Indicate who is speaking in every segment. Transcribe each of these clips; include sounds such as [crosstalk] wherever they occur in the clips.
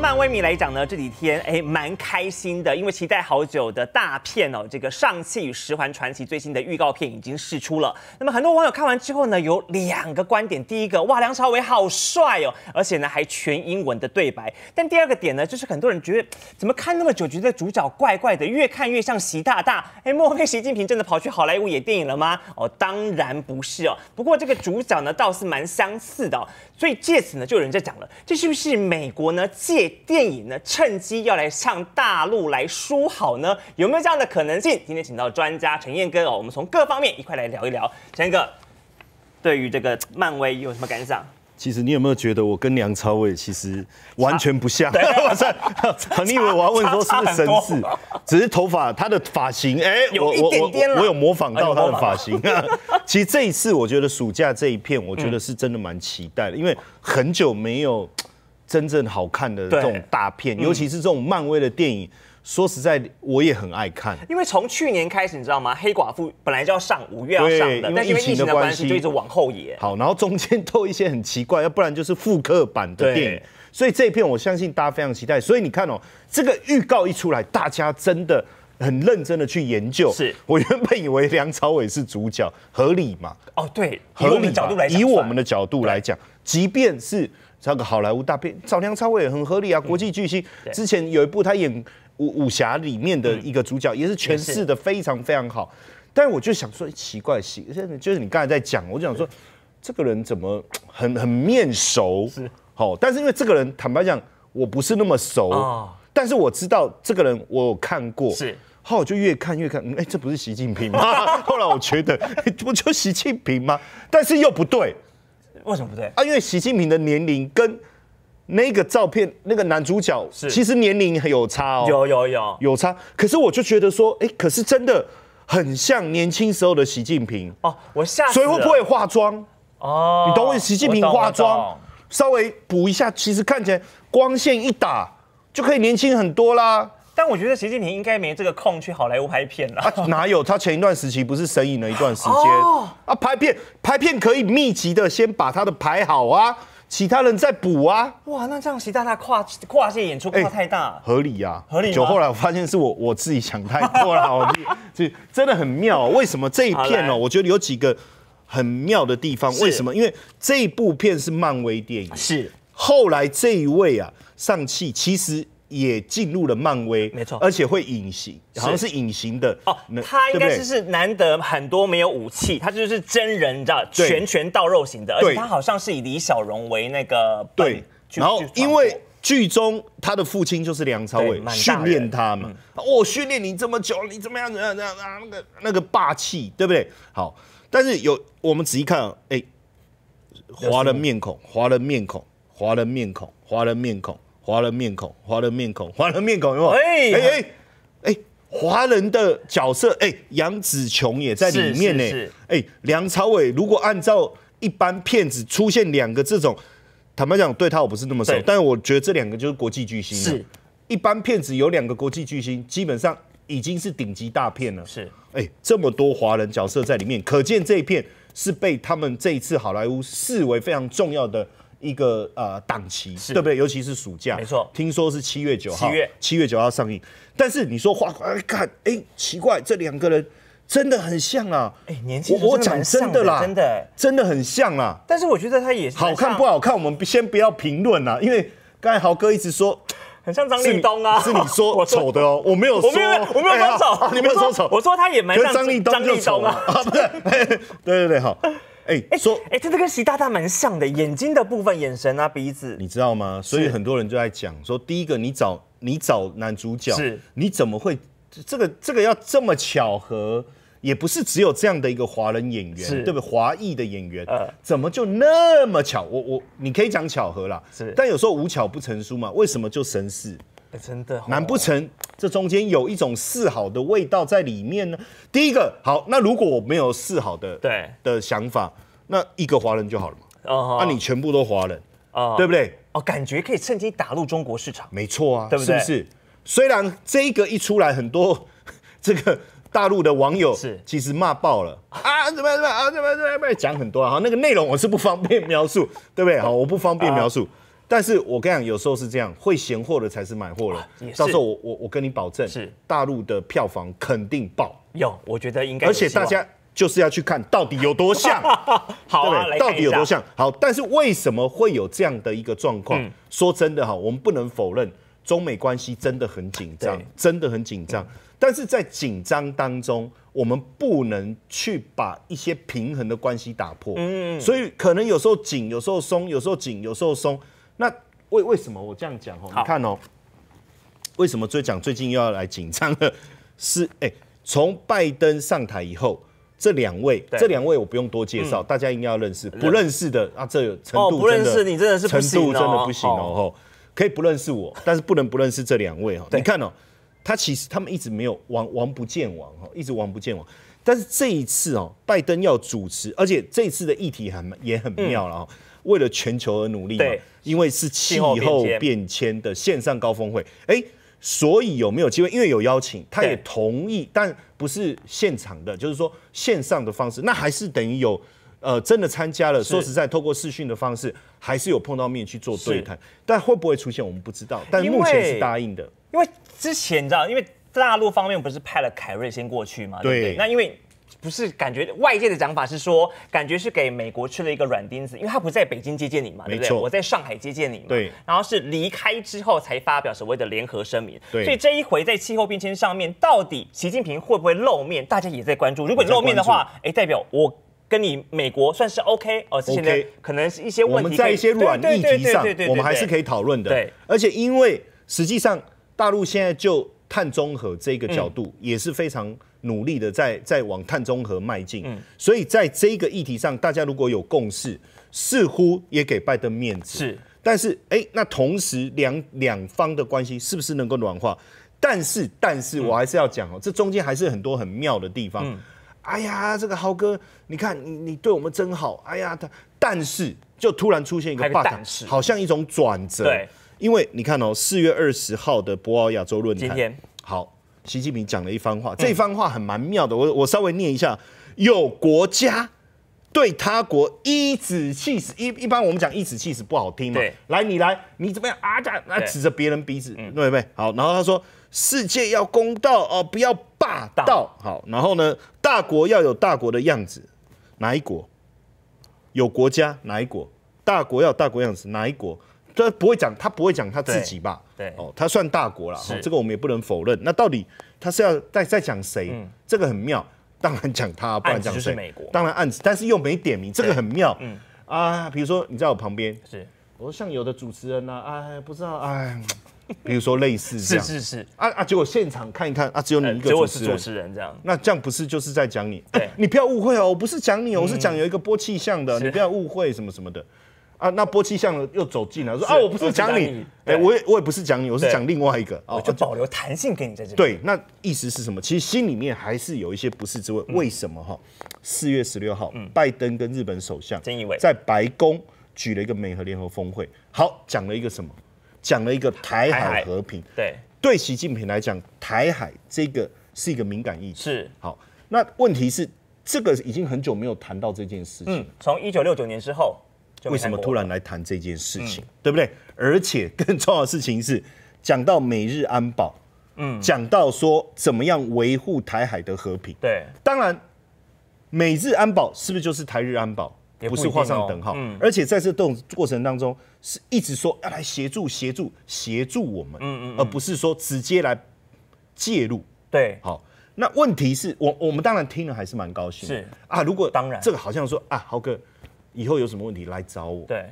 Speaker 1: 漫威迷来讲呢，这几天哎蛮开心的，因为期待好久的大片哦，这个《上汽与十环传奇》最新的预告片已经释出了。那么很多网友看完之后呢，有两个观点，第一个哇，梁朝伟好帅哦，而且呢还全英文的对白。但第二个点呢，就是很多人觉得怎么看那么久，觉得主角怪怪的，越看越像习大大。哎，莫非习近平真的跑去好莱坞演电影了吗？哦，当然不是哦。不过这个主角呢倒是蛮相似的。所以借此呢，就有人在讲了，这是不是美国呢借电影呢，趁机要来向大陆来说好呢？有没有这样的可能性？今天请到专家陈彦哥哦，我们从各方面一块来聊一聊。陈彦哥，对于这个漫威有什么感想？
Speaker 2: 其实你有没有觉得我跟梁朝伟其实完全不像？[laughs] 我 [laughs] 你以为我要问说是不是神似？只是头发，他的发型，哎，有我我有模仿到他的发型。[laughs] 其实这一次，我觉得暑假这一片，我觉得是真的蛮期待的，因为很久没有真正好看的这种大片，尤其是这种漫威的电影。说实在，我也很爱看。
Speaker 1: 因为从去年开始，你知道吗？黑寡妇本来就要上五月要上的，但因为疫情的关系，就一直往后延。
Speaker 2: 好，然后中间都一些很奇怪，要不然就是复刻版的电影。所以这一片，我相信大家非常期待。所以你看哦，这个预告一出来，大家真的很认真的去研究。是我原本以为梁朝伟是主角，合理嘛？哦，对，合理角度来，以我们的角度来讲，即便是这个好莱坞大片找梁朝伟，很合理啊，国际巨星。之前有一部他演。武武侠里面的一个主角，也是诠释的非常非常好。但我就想说，奇怪，奇，就是你刚才在讲，我就想说，这个人怎么 [tsk] 很很面熟？是好，但是因为这个人坦白讲，我不是那么熟但是我知道这个人我有看过。是，后我就越看越看，哎，这不是习近平吗？[laughs] 后来我觉得不就习近平吗？但是又不对，为什么不对？啊，因为习近平的年龄跟。那个照片，那个男主角其实年龄有差哦，有有有有差，可是我就觉得说，哎，可是真的很像年轻时候的习近平哦。我吓，所以会不会化妆哦？你懂吗？习近平化妆，稍微补一下，其实看起来光线一打就可以年轻
Speaker 1: 很多啦。但我觉得习近平应该没这个空去好莱坞拍片了。
Speaker 2: 啊。哪有？他前一段时期不是神隐了一段时间
Speaker 1: 啊？拍片拍片可以密集的先把他的拍
Speaker 2: 好啊。其他人在补啊！
Speaker 1: 哇，那这样习大大跨跨界演出跨太大，
Speaker 2: 合理呀，合理。就后来我发现是我我自己想太多了，这 [laughs] 真的很妙。为什么这一片呢？我觉得有几个很妙的地方。为什么？因为这一部片是漫威电影，是后来这一位啊上戏，其实。也进入了漫威，没错，而且会隐形，好像是隐形的。哦，他应该是是
Speaker 1: 难得很多没有武器，他就是真人你知道，拳拳到肉型的。而且他好像是以李小龙为那个。
Speaker 2: 对。然后，因为剧中他的父亲就是梁朝伟训练他们，哦，训练你这么久，你怎么样？怎么样？怎么样？啊，那个那个霸气，对不对？好，但是有我们仔细看，哎，
Speaker 1: 华人面
Speaker 2: 孔，华人面孔，华人面孔，华人面孔。华人面孔，华人面孔，华人面孔有吗？哎哎哎，华人的角色，哎，杨紫琼也在里面呢。哎，梁朝伟如果按照一般骗子出现两个这种，坦白讲，对他我不是那么熟，但我觉得这两个就是国际巨星。是，一般骗子有两个国际巨星，基本上已经是顶级大片了。是，哎，这么多华人角色在里面，可见这一片是被他们这一次好莱坞视为非常重要的。一个呃档期，对不对？尤其是暑假，没错，听说是七月九号，七月七月九号上映。但是你说，哎看，哎奇怪，这两个人真的很像啊！
Speaker 1: 哎，年轻，我我讲真的啦，真的
Speaker 2: 真的很像啊！
Speaker 1: 但是我觉得他也是好
Speaker 2: 看不好看，我们先不要评论啦，因为刚才豪哥一直说很像张立东啊，是你 [laughs] 说丑的哦，我没有，我没有，我没有说丑，你没有说丑，我说他也蛮像张立东就丑了啊，不对，[laughs]
Speaker 1: 对对对，好。哎哎说哎，他这跟徐大大蛮像的，眼
Speaker 2: 睛的部分、眼神啊、鼻子，你知道吗？所以很多人就在讲说，第一个你找你找男主角，你怎么会这个这个要这么巧合？也不是只有这样的一个华人演员，对不对？华裔的演员，怎么就那么巧？我我你可以讲巧合啦，是。但有时候无巧不成书嘛，为什么就神似？
Speaker 1: 真的？难
Speaker 2: 不成这中间有一种示好的味道在里面呢？第一个好，那如果我没有示好的对的想法，那一个华人就好了嘛。哦，那你全部都华人
Speaker 1: 啊，对不对？哦，感觉可以趁机打入中国市场。没错啊，对不对？是不是？
Speaker 2: 虽然这一个一出来，很多 [laughs] 这个大陆的网友是其实骂爆了啊，怎么怎么啊，怎么怎么讲很多啊。好，那个内容我是不方便描述，对
Speaker 1: 不对？好，我不方便描述。
Speaker 2: 但是我跟你讲，有时候是这样，会闲货的才是买货的。到时候我我我跟你保证，是大陆的票房肯定爆。
Speaker 1: 有，我觉得应该。而且大家
Speaker 2: 就是要去看到底有多像，[laughs] 好啊，到底有多像好。但是为什么会有这样的一个状况？说真的哈，我们不能否认，中美关系真的很紧张，真的很紧张。但是在紧张当中，我们不能去把一些平衡的关系打破。嗯。所以可能有时候紧，有时候松，有时候紧，有时候松。那为为什么我这样讲哦？你看哦，为什么最讲最近又要来紧张了？是哎，从拜登上台以后，这两位，这两位我不用多介绍，大家一定要认识。不认识的啊，这程度不认识你真的是程度真的不行哦。可以不认识我，但是不能不认识这两位哦。你看哦，他其实他们一直没有王王不见王哈，一直王不见王。但是这一次哦，拜登要主持，而且这次的议题很也很妙了哈。为了全球而努力嘛，因为是气候变迁的线上高峰会，哎，所以有没有机会？因为有邀请，他也同意，但不是现场的，就是说线上的方式，那还是等于有，呃，真的参加了。说实在，透过视讯的方式，还是有碰到面去做对谈，但会不会出现我们不知道。但目前是答应的，
Speaker 1: 因为之前你知道，因为大陆方面不是派了凯瑞先过去嘛，对不对？那因为。不是感觉外界的讲法是说，感觉是给美国吃了一个软钉子，因为他不在北京接见你嘛，对不对？我在上海接见你嘛，对。然后是离开之后才发表所谓的联合声明。对。所以这一回在气候变迁上面，到底习近平会不会露面，大家也在关注。如果露面的话，哎，代表我跟你美国算是 OK，哦，现在可能是一些问题。我们在一些软议题上，我们还是可以讨论的。对。
Speaker 2: 而且因为实际上大陆现在就碳中和这个角度也是非常。努力的在在往碳中和迈进，所以在这个议题上，大家如果有共识，似乎也给拜登面子。是，但是，哎，那同时两两方的关系是不是能够软化？但是，但是我还是要讲哦，这中间还是很多很妙的地方。哎呀，这个豪哥，你看你你对我们真好。哎呀，他但是就突然出现一个霸展，好像一种转折。对，因为你看哦，四月二十号的博鳌亚洲论坛。今天好。习近平讲了一番话，这番话很蛮妙的。我我稍微念一下：有国家对他国一指气死，一一般我们讲一指气死不好听嘛。来，你来，你怎么样啊？这那指着别人鼻子，对不对？好，然后他说：世界要公道哦，不要霸道。好，然后呢，大国要有大国的样子。哪一国有国家？哪一国大国要有大国样子？哪一国？他不会讲，他不会讲他自己吧？对，哦，他算大国了，哈，这个我们也不能否认。那到底他是要再再讲谁？这个很妙，当然讲他，不然讲谁？美国，当然案子，但是又没点名，这个很妙。嗯啊，比如说你在我旁边，是，我说像有的主持人呢，啊，不知道，哎，[laughs] 比如说类似，是是是，啊啊，结果现场看一看，啊，只有你一个主持人，这样，那这样不是就是在讲你？对，[laughs] 你不要误会哦，我不是讲你哦，我是讲有一个播气象的，你不要误会什么什么的。啊，那波气象又走近了，说啊，我不是讲你，哎，我也我也不是讲你，我是讲另外一个，我就
Speaker 1: 保留弹性给你在这里。对，
Speaker 2: 那意思是什么？其实心里面还是有一些不是滋味。为什么哈？四月十六号，拜登跟日本首相在白宫举了一个美和联合峰会，好，讲了一个什么？讲了一个台海和平。对，对习近平来讲，台海这个是一个敏感议题。是，好，那问题是这个已经很久没有谈到这件事情。
Speaker 1: 从一九六九年之后。为什么突
Speaker 2: 然来谈这件事情，对不对？而且 [laughs] 更重要的事情是，讲到美日安保，嗯，讲到说怎么样维护台海的和平，对。当然，美日安保是不是就是台日安保？不是画上等号。而且在这动过程当中，是一直说要来协助、协助、协助我们，嗯嗯，而不是说直接来介入。对。好，那问题是，我我们当然听了还是蛮高兴，是啊。如果当然，这个好像说啊，豪哥。以后有什么问题来找我。对，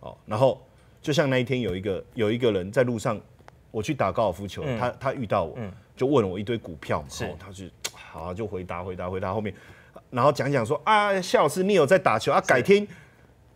Speaker 2: 哦，然后就像那一天有一个有一个人在路上，我去打高尔夫球，他他遇到我，就问我一堆股票嘛，他就 [tsk] 好就回答回答回答，后面然后讲讲说啊，夏老师你有在打球啊，改天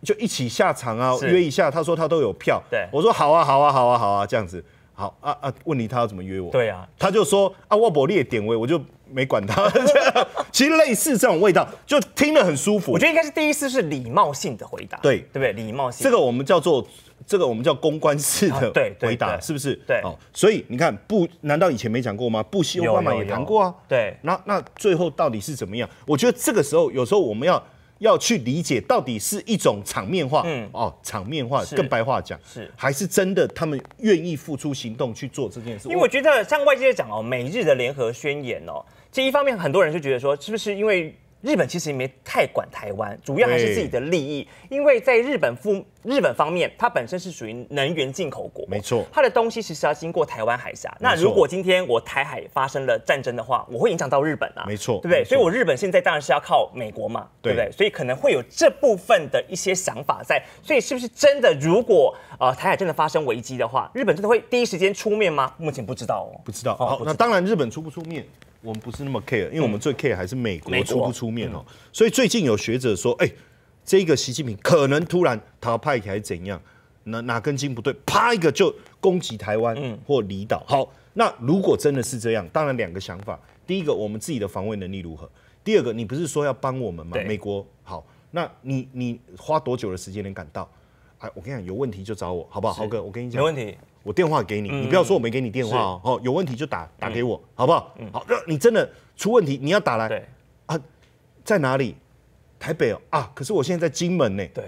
Speaker 2: 就一起下场啊，约一下。他说他都有票，对我说好啊好啊好啊好啊这样子。好啊啊！问你他要怎么约我？对啊，他就说啊，沃伯列点位，我就没管他。[laughs] 其实类似这种味道，就听得很舒服。我觉得应该是第一次是礼貌性的回答，
Speaker 1: 对对不对？礼貌性，这个
Speaker 2: 我们叫做这个我们叫公关式的回答，是不是？对哦，所以你看，不难道以前没讲过吗？不，希奥巴马也谈过啊。对，那那最后到底是怎么样？我觉得这个时候有时候我们要。要去理解到底是一种场面化哦，场面化，更白话讲，是还是真的他们愿意付出行动去做这件事？因为我
Speaker 1: 觉得像外界讲哦，美日的联合宣言哦，这一方面很多人就觉得说，是不是因为？日本其实也没太管台湾，主要还是自己的利益。因为在日本，日日本方面，它本身是属于能源进口国，没错。它的东西其实要经过台湾海峡。那如果今天我台海发生了战争的话，我会影响到日本啊，没错，对不对？所以我日本现在当然是要靠美国嘛，对不对？所以可能会有这部分的一些想法在。所以是不是真的，如果呃台海真的发生危机的话，日本真的会第一时间出面吗？目前不知道哦，不知道。好，那当
Speaker 2: 然日本出不出面？我们不是那么 care，因为我们最 care 还是美国出不出面哦。所以最近有学者说，哎，这个习近平可能突然淘派起是怎样，哪哪根筋不对，啪一个就攻击台湾或离岛。好，那如果真的是这样，当然两个想法：第一个，我们自己的防卫能力如何；第二个，你不是说要帮我们吗？美国好，那你你花多久的时间能赶到？哎，我跟你讲，有问题就找我，好不好？豪哥，我跟你讲，没问题，我电话给你，你不要说我没给你电话哦。有问题就打打给我，好不好？好，你真的出问题，你要打来啊，在哪里？台北哦啊，可是我现在在金门呢。对，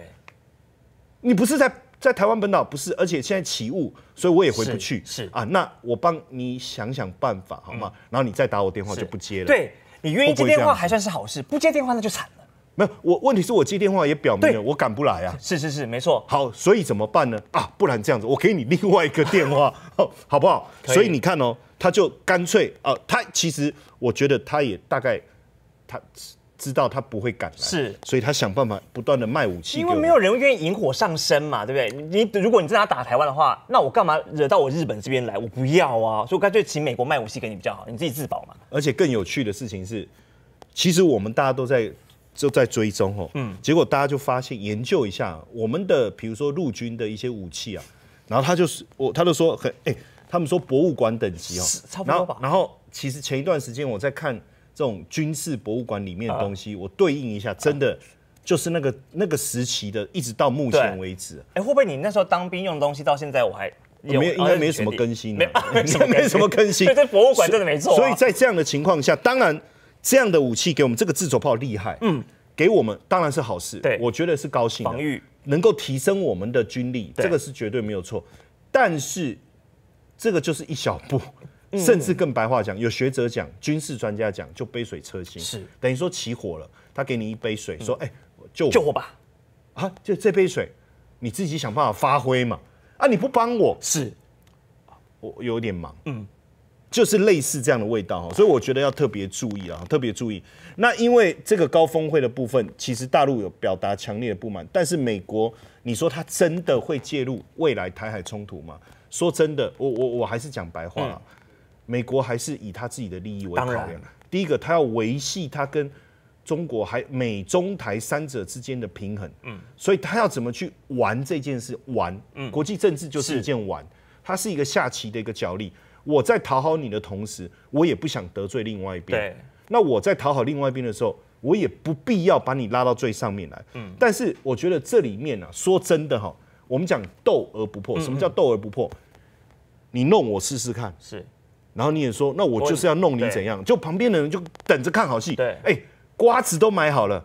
Speaker 2: 你不是在在台湾本岛，不是，而且现在起雾，所以我也回不去。是啊，那我帮你想想办法，好吗？然后你再打我电话就不接了。对你愿意接电话还算是好事，不
Speaker 1: 接电话那就惨。
Speaker 2: 没有我问题是我接电话也表明了我赶不来啊，是是是，没错。好，所以怎么办呢？啊，不然这样子，我给你另外一个电话，[laughs] 好不好？所以你看哦，他就干脆啊，他其实我觉得他也大概他知道他不会赶来，是，所以他想办法不断的卖武器，因为没
Speaker 1: 有人愿意引火上身嘛，对不对？你如果你真的要打台湾的话，那我干嘛惹到我日本这边来？我不要啊，所以干脆请美国卖武器给你比较好，你自己自保嘛。
Speaker 2: 而且更有趣的事情是，其实我们大家都在。就在追踪哦，嗯，结果大家就发现研究一下我们的，比如说陆军的一些武器啊，然后他就是我，他就说很哎，他们说博物馆等级哦，是差不多吧。然后，其实前一段时间我在看这种军事博物馆里面的东西，我对应一下，真的就是那个那个时期的，一直到目前为止。
Speaker 1: 哎，会不会你那时候当兵用的东西到现在我还没有，应该没什么更新的，没没没什么更 [laughs] 新。所以 [laughs] 博物馆真的没错。所以在
Speaker 2: 这样的情况下，当然。这样的武器给我们这个自走炮厉害，嗯，给我们当然是好事，对，我觉得是高兴防御能够提升我们的军力，这个是绝对没有错。但是这个就是一小步，甚至更白话讲，有学者讲，军事专家讲，就杯水车薪。是等于说起火了，他给你一杯水，说：“哎，救救火吧，啊，就这杯水，你自己想办法发挥嘛。”啊，你不帮我，是，我有点忙，嗯。就是类似这样的味道哈，所以我觉得要特别注意啊，特别注意。那因为这个高峰会的部分，其实大陆有表达强烈的不满，但是美国，你说他真的会介入未来台海冲突吗？说真的，我我我还是讲白话，美国还是以他自己的利益为考量。第一个，他要维系他跟中国、还美中台三者之间的平衡。嗯，所以他要怎么去玩这件事？玩，嗯，国际政治就是一件玩，它是一个下棋的一个角力。我在讨好你的同时，我也不想得罪另外一边。那我在讨好另外一边的时候，我也不必要把你拉到最上面来。嗯。但是我觉得这里面呢，说真的哈，我们讲斗而不破。什么叫斗而不破？你弄我试试看。是。然后你也说，那我就是要弄你怎样？就旁边的人就等着看好戏。对。哎，瓜子都买好了，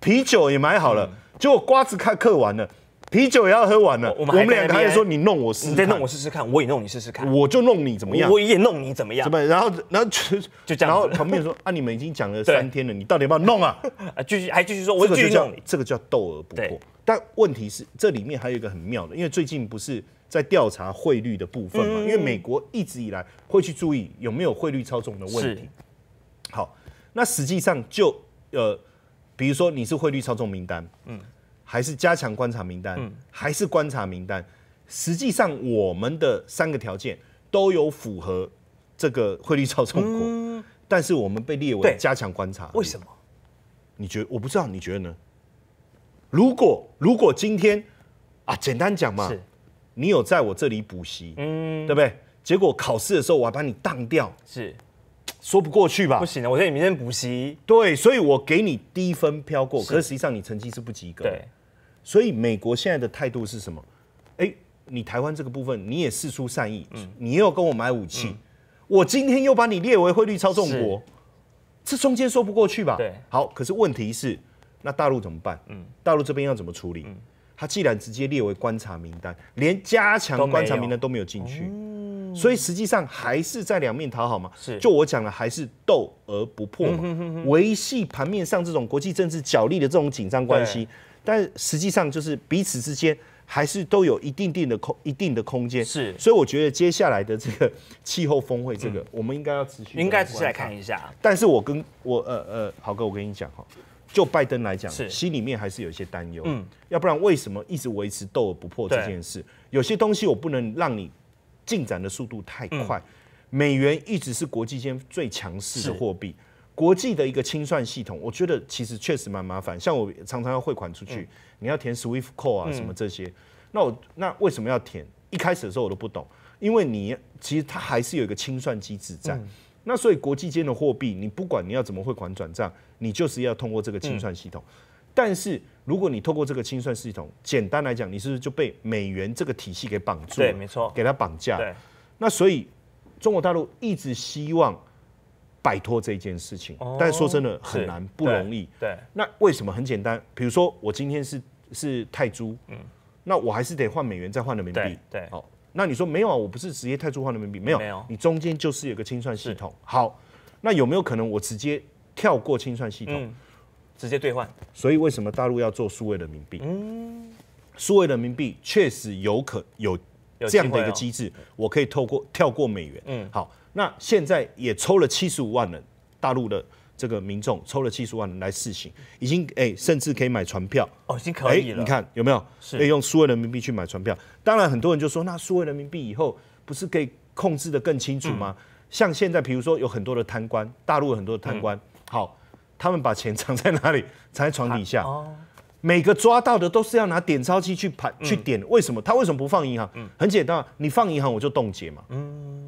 Speaker 2: 啤酒也买好了，结果瓜子看嗑完了。啤酒也要喝完了，我们两个人说你弄我试试，你再弄我试试看，我也弄你试试看，我就弄你怎么样？我也弄你怎么样？怎么？然后，然后就就讲，然后旁边说啊，你们已经讲了三天了，你到底要不要弄啊？
Speaker 1: [laughs] 啊，继续还继续说，我继续弄。
Speaker 2: 这个叫斗而不破。但问题是，这里面还有一个很妙的，因为最近不是在调查汇率的部分嘛，因为美国一直以来会去注意有没有汇率操纵的问题。好，那实际上就呃，比如说你是汇率操纵名单，嗯。还是加强观察名单，还是观察名单。实际上，我们的三个条件都有符合这个汇率操纵国，但是我们被列为加强观察。为什么？你觉得？我不知道，你觉得呢？如果如果今天啊，简单讲嘛，你有在我这里补习，对不对？结果考试的时候，我还把你当掉，是说不过去吧？不行了，我得你明天补习。对，所以我给你低分飘过，可是实际上你成绩是不及格。对。所以美国现在的态度是什么？哎，你台湾这个部分你也示出善意，你又跟我买武器，我今天又把你列为汇率操纵国，这中间说不过去吧？对。好，可是问题是，那大陆怎么办？嗯，大陆这边要怎么处理？他既然直接列为观察名单，连加强观察名单都没有进去，所以实际上还是在两面讨好嘛？是。就我讲的，还是斗而不破，维系盘面上这种国际政治角力的这种紧张关系。但实际上，就是彼此之间还是都有一定定的空一定的空间，是。所以我觉得接下来的这个气候峰会，这个我们应该要持续应该持续来看一下。但是我跟我呃呃，豪哥，我跟你讲哈，就拜登来讲，是心里面还是有一些担忧。嗯，要不然为什么一直维持斗而不破这件事？有些东西我不能让你进展的速度太快。美元一直是国际间最强势的货币。国际的一个清算系统，我觉得其实确实蛮麻烦。像我常常要汇款出去，你要填 SWIFT code 啊什么这些。那我那为什么要填？一开始的时候我都不懂，因为你其实它还是有一个清算机制在。那所以国际间的货币，你不管你要怎么汇款转账，你就是要通过这个清算系统。但是如果你透过这个清算系统，简单来讲，你是不是就被美元这个体系给绑住？对，没错，给它绑架。对。那所以中国大陆一直希望。摆脱这件事情，但是说真的很难，不容易。对，那为什么？很简单，比如说我今天是是泰铢，嗯，那我还是得换美元，再换人民币。对，好，那你说没有啊？我不是直接泰铢换人民币？没有，没有。你中间就是有个清算系统。好，那有没有可能我直接跳过清算系统，直接兑换？所以为什么大陆要做数位人民币？嗯，数位人民币确实有可有这样的一个机制，我可以透过跳过美元。嗯，好。那现在也抽了七十五万人，大陆的这个民众抽了七十五万人来试行，已经哎，甚至可以买船票哦，已经可以了。你看有没有？可以用数位人民币去买船票？当然，很多人就说，那数位人民币以后不是可以控制的更清楚吗？像现在，比如说有很多的贪官，大陆有很多的贪官，好，他们把钱藏在哪里？藏在床底下哦。每个抓到的都是要拿点钞机去盘去点，为什么？他为什么不放银行？很简单，你放银行我就冻结嘛。嗯。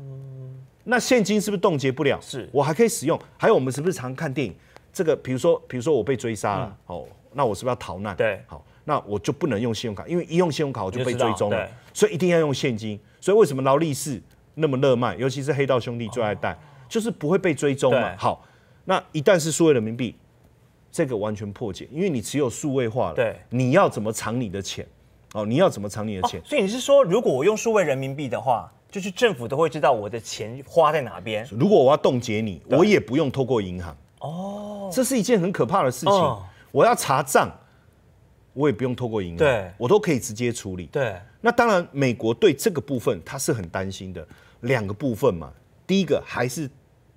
Speaker 2: 那现金是不是冻结不了？是，我还可以使用。还有我们是不是常看电影？这个，比如说，比如说我被追杀了哦，那我是不是要逃难？对，好，那我就不能用信用卡，因为一用信用卡我就被追踪了。对，所以一定要用现金。所以为什么劳力士那么热卖？尤其是黑道兄弟最爱戴，就是不会被追踪嘛。好，那一旦是数位人民币，这个完全破解，因为你只有数位化了。对，你要怎么藏你的钱？哦，你要怎么藏你的钱？
Speaker 1: 所以你是说，如果我用数位人民币的话？就是政府都会知道我的钱花在哪边。
Speaker 2: 如果我要冻结你，我也不用透过银行。哦，这是一件很可怕的事情。我要查账，我也不用透过银行，我都可以直接处理。对，那当然，美国对这个部分他是很担心的。两个部分嘛，第一个还是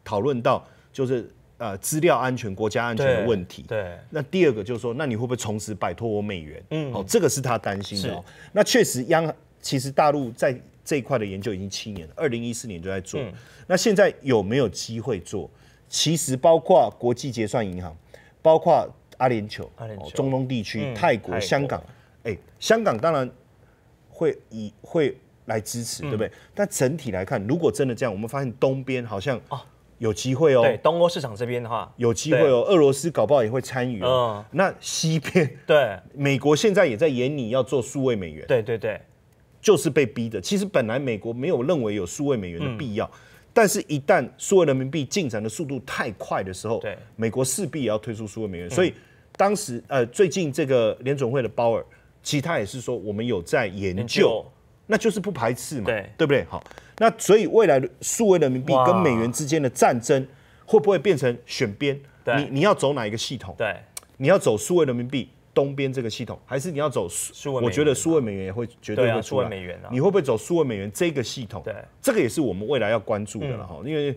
Speaker 2: 讨论到就是呃资料安全、国家安全的问题。对，那第二个就是说，那你会不会从此摆脱我美元？嗯，哦，这个是他担心的。那确实，央其实大陆在。这一块的研究已经七年了，二零一四年就在做。那现在有没有机会做？其实包括国际结算银行，包括阿联酋、中东地区、泰国、香港。哎，香港当然会以会来支持，对不对？但整体来看，如果真的这样，我们发现东边好像有机会哦。对，
Speaker 1: 东欧市场这边的话有机会哦。
Speaker 2: 俄罗斯搞不好也会参与。嗯，那西边对美国现在也在演你要做数位美元。对对对。就是被逼的。其实本来美国没有认为有数位美元的必要，但是，一旦数位人民币进展的速度太快的时候，美国势必也要推出数位美元。所以，当时呃，最近这个联总会的鲍尔，其他也是说我们有在研究，那就是不排斥嘛，对不对？好，那所以未来数位人民币跟美元之间的战争，会不会变成选边？你你要走哪一个系统？对，你要走数位人民币。东边这个系统，还是你要走？我觉得数位美元也会绝对会出来。数美元啊，你会不会走数位美元这个系统？对，这个也是我们未来要关注的了哈。因为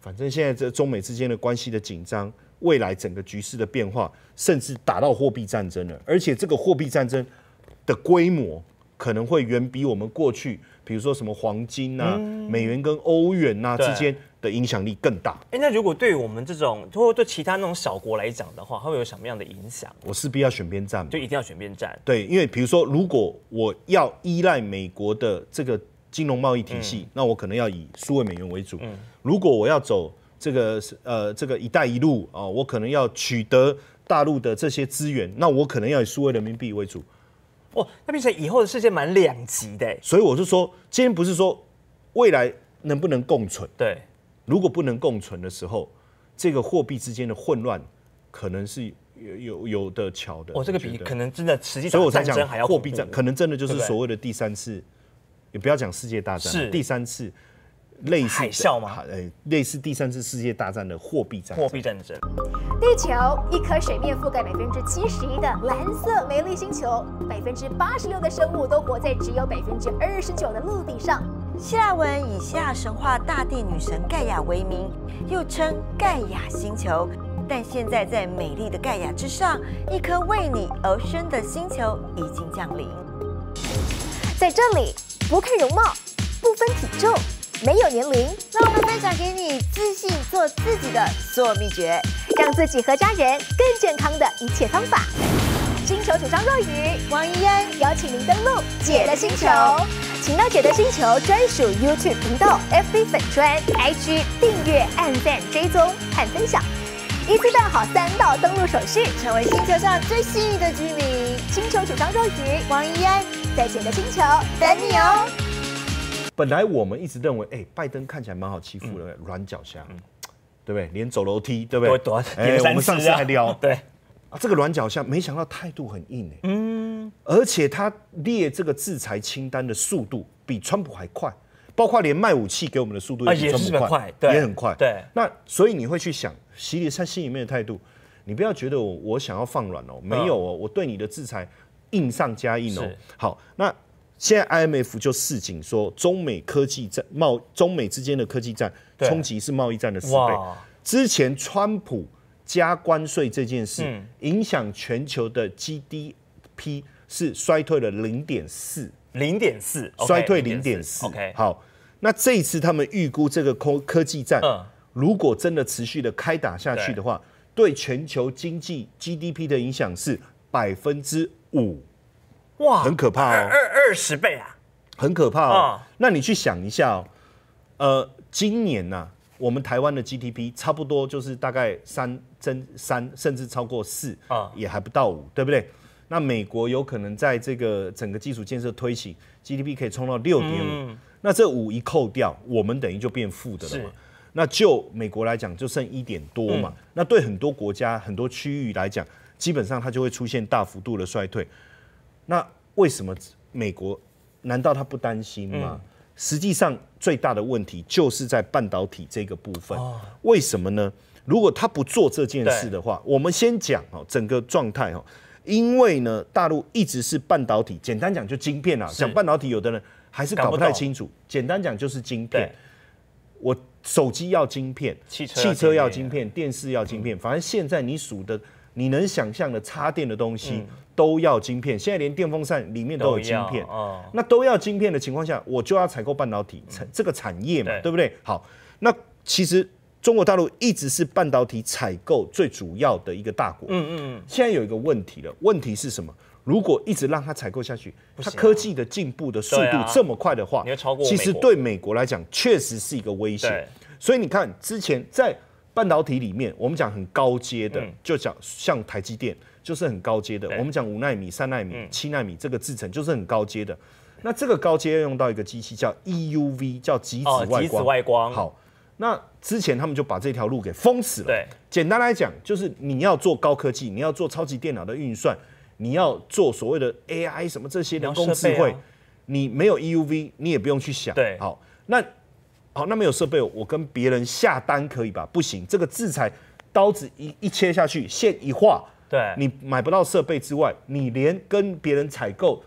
Speaker 2: 反正现在这中美之间的关系的紧张，未来整个局势的变化，甚至打到货币战争了。而且这个货币战争的规模，可能会远比我们过去，比如说什么黄金啊、美元跟欧元啊之间。的影响力更大。
Speaker 1: 哎，那如果对于我们这种，或者对其他那种小国来讲的话，它会有什么样的影响？我
Speaker 2: 势必要选边站，
Speaker 1: 就一定要选边站。
Speaker 2: 对，因为比如说，如果我要依赖美国的这个金融贸易体系，那我可能要以数位美元为主。嗯，如果我要走这个呃这个一带一路啊，我可能要取得大陆的这些资源，那我可能要以数位人民币为主。
Speaker 1: 哦，那变成以后的世界蛮两极的。
Speaker 2: 所以我是说，今天不是说未来能不能共存？对。如果不能共存的时候，这个货币之间的混乱，可能是有有有的巧的。哦，这个比可
Speaker 1: 能真的，实际上战争还要货币战，可能真的就是所谓
Speaker 2: 的第三次，也不要讲世界大战，是第三次类似海啸吗？呃，类似第三次世界大战的货币战，货币战争。
Speaker 1: 地球一颗水面覆盖百分之七十一的蓝色美丽星球，百分之八十六的生物都活在只有百分之二十九的陆地上。希腊文以希腊神话大地女神盖亚为名，又称盖亚星球。但现在在美丽的盖亚之上，一颗为你而生的星球已经降临。在这里，不看容貌，不分体重，没有年龄，让我们分享给你自信做自己的所有秘诀，让自己和家人更健康的一切方法。星球主张若雨、王怡恩有请您登录姐的星球。请到姐的星球专属 YouTube 频道、FB 粉专、IG 订阅、按赞、追踪和分享，一次办好三道登录手续，成为星球上最幸运的居民。星球主张多局王怡安在姐的星球等你哦。
Speaker 2: 本来我们一直认为，哎，拜登看起来蛮好欺负的软脚虾，对不对？连走楼梯，对不对？哎，我们上次还聊，对，啊，这个软脚虾，没想到态度很硬哎。嗯。而且他列这个制裁清单的速度比川普还快，包括连卖武器给我们的速度也是很快，也很快。对，那所以你会去想，习主席心里面的态度，你不要觉得我我想要放软哦，没有哦，我对你的制裁硬上加硬哦。好，那现在 IMF 就示警说，中美科技战、贸中美之间的科技战冲击是贸易战的四倍。之前川普加关税这件事，影响全球的 GDP。是衰退了零点四，零点四，衰退零点四。OK，好，那这一次他们预估这个科科技战，如果真的持续的开打下去的话，对全球经济 GDP 的影响是百分之五，哇，很可怕哦，二
Speaker 1: 二十倍啊，
Speaker 2: 很可怕哦。那你去想一下哦，呃，今年呢，我们台湾的 GDP 差不多就是大概三，增三甚至超过四啊，也还不到五，对不对？那美国有可能在这个整个基础建设推行 GDP 可以冲到六点五，那这五一扣掉，我们等于就变负的了嘛？那就美国来讲，就剩一点多嘛？那对很多国家、很多区域来讲，基本上它就会出现大幅度的衰退。那为什么美国难道他不担心吗？实际上最大的问题就是在半导体这个部分。为什么呢？如果他不做这件事的话，我们先讲哦，整个状态哦，因为呢，大陆一直是半导体，简单讲就晶片啊。讲半导体，有的人还是搞不太清楚。简单讲就是晶片。我手机要晶片，汽车要晶片，电视要晶片，反正现在你数的，你能想象的插电的东西都要晶片。现在连电风扇里面都有晶片。哦，那都要晶片的情况下，我就要采购半导体，这个产业嘛，对不对？好，那其实。中国大陆一直是半导体采购最主要的一个大国。嗯嗯嗯。现在有一个问题了，问题是什么？如果一直让它采购下去，它科技的进步的速度这么快的话，其实对美国来讲确实是一个威胁。所以你看，之前在半导体里面，我们讲很高阶的，就讲像台积电，就是很高阶的。我们讲五纳米、三纳米、七纳米这个制程就是很高阶的。那这个高阶要用到一个机器叫 EUV，叫极紫外光。极紫外光。好。那之前他们就把这条路给封死了。对，简单来讲，就是你要做高科技，你要做超级电脑的运算，你要做所谓的 AI 什么这些人工智慧，你没有 EUV，你也不用去想。对，好，那好，那没有设备，我跟别人下单可以吧？不行，这个制裁刀子一一切下去，线一画，对，你买不到设备之外，你连跟别人采购。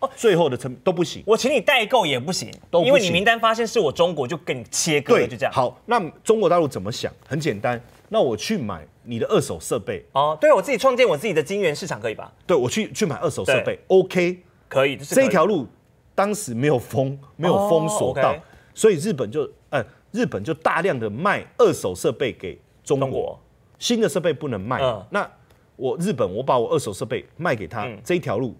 Speaker 2: 哦，最后的成都不行，我请你代购也不行，都因为你名单发现是我中国，就跟你切割，就这样。好，那中国大陆怎么想？很简单，那我去买你的二手设备。
Speaker 1: 哦，对，我自己创建我自己的金源市场可以吧？
Speaker 2: 对，我去去买二手设备，OK？可以，这一条路当时没有封，没有封锁到，所以日本就呃，日本就大量的卖二手设备给中国，新的设备不能卖。那我日本，我把我二手设备卖给他，这一条路。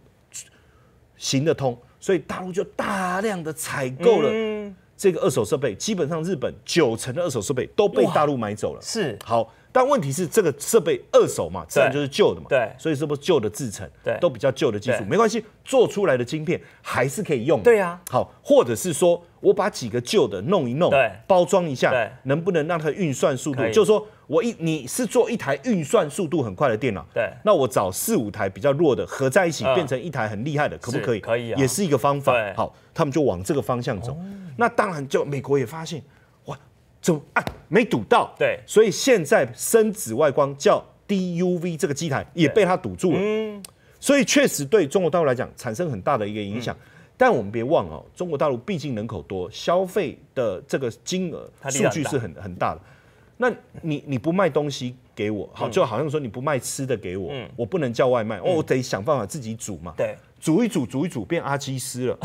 Speaker 2: 行得通，所以大陆就大量的采购了这个二手设备。基本上日本九成的二手设备都被大陆买走了。是好，但问题是这个设备二手嘛，自然就是旧的嘛。对，所以这不是旧的制成，都比较旧的技术，没关系，做出来的晶片还是可以用。对呀，好，或者是说。我把几个旧的弄一弄，包装一下，能不能让它运算速度？就是说我一你是做一台运算速度很快的电脑，那我找四五台比较弱的合在一起变成一台很厉害的，可不可以？可以，也是一个方法。好，他们就往这个方向走。那当然，就美国也发现，哇，怎么啊没堵到？对，所以现在深紫外光叫 DUV 这个机台也被它堵住了。嗯，所以确实对中国大陆来讲产生很大的一个影响。但我们别忘哦，中国大陆毕竟人口多，消费的这个金额数据是很很大的。那你你不卖东西给我，好就好像说你不卖吃的给我，我不能叫外卖，哦，我得想办法自己煮嘛。对，煮一煮，煮一煮变阿基斯了，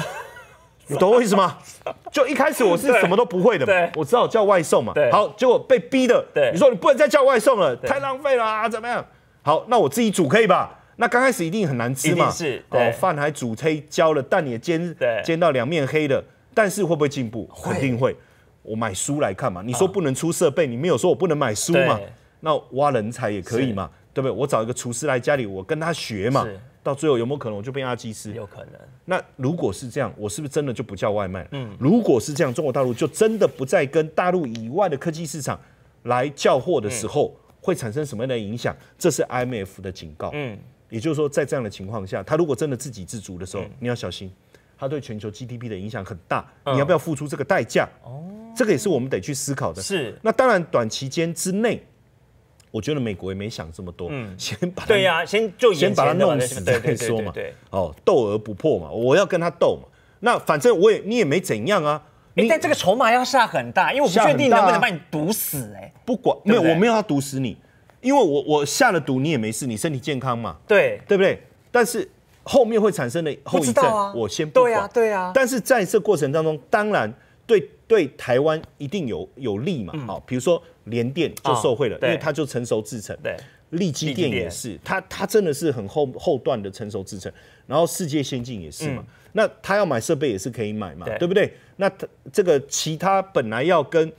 Speaker 2: 你 [laughs] 懂我意思吗？就一开始我是什么都不会的，我只好叫外送嘛。好，结果被逼的，你说你不能再叫外送了，太浪费了，啊，怎么样？好，那我自己煮可以吧？那刚开始一定很难吃嘛，哦，饭还煮黑焦了，蛋也煎煎到两面黑了，但是会不会进步？肯定会。我买书来看嘛。你说不能出设备，你没有说我不能买书嘛？那挖人才也可以嘛，对不对？我找一个厨师来家里，我跟他学嘛。到最后有没有可能我就变阿基斯？有可能。那如果是这样，我是不是真的就不叫外卖嗯。如果是这样，中国大陆就真的不再跟大陆以外的科技市场来叫货的时候，会产生什么样的影响？这是 IMF 的警告。嗯。也就是说，在这样的情况下，他如果真的自给自足的时候，你要小心，他对全球 GDP 的影响很大。你要不要付出这个代价？哦，这个也是我们得去思考的。是。那当然，短期间之内，我觉得美国也没想这么多。嗯，先把对
Speaker 1: 呀，先就先把它弄死再说嘛。对对对對对。
Speaker 2: 哦，斗而不破嘛，我要跟他斗嘛。那反正我也你
Speaker 1: 也没怎样啊。你但这个筹码要下很大，因为我不确定能不能把你
Speaker 2: 堵死。哎，不管没有，我没有要堵死你。因为我我下了毒你也没事，你身体健康嘛？对，对不对？但是后面会产生的后遗症，我先不管。对呀，对呀。但是在这过程当中，当然对对台湾一定有有利嘛。好，比如说联电就受贿了，因为它就成熟制成。对，立基电也是，它它真的是很后后段的成熟制成。然后世界先进也是嘛，那他要买设备也是可以买嘛，对不对？那这个其他本来要跟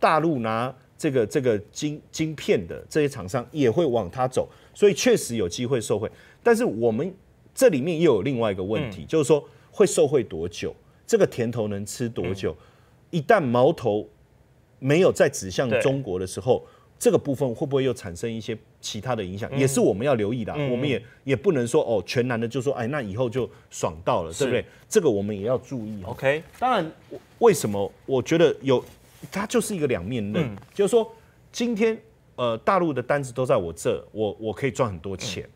Speaker 2: 大陆拿。这个这个晶晶片的这些厂商也会往它走，所以确实有机会受惠。但是我们这里面又有另外一个问题，就是说会受惠多久，这个甜头能吃多久？一旦矛头没有再指向中国的时候，这个部分会不会又产生一些其他的影响？也是我们要留意的。我们也也不能说哦全然的就说哎那以后就爽到了，对不对？这个我们也要注意。OK，当然为什么我觉得有。它就是一个两面刃，就是说，今天呃大陆的单子都在我这，我我可以赚很多钱，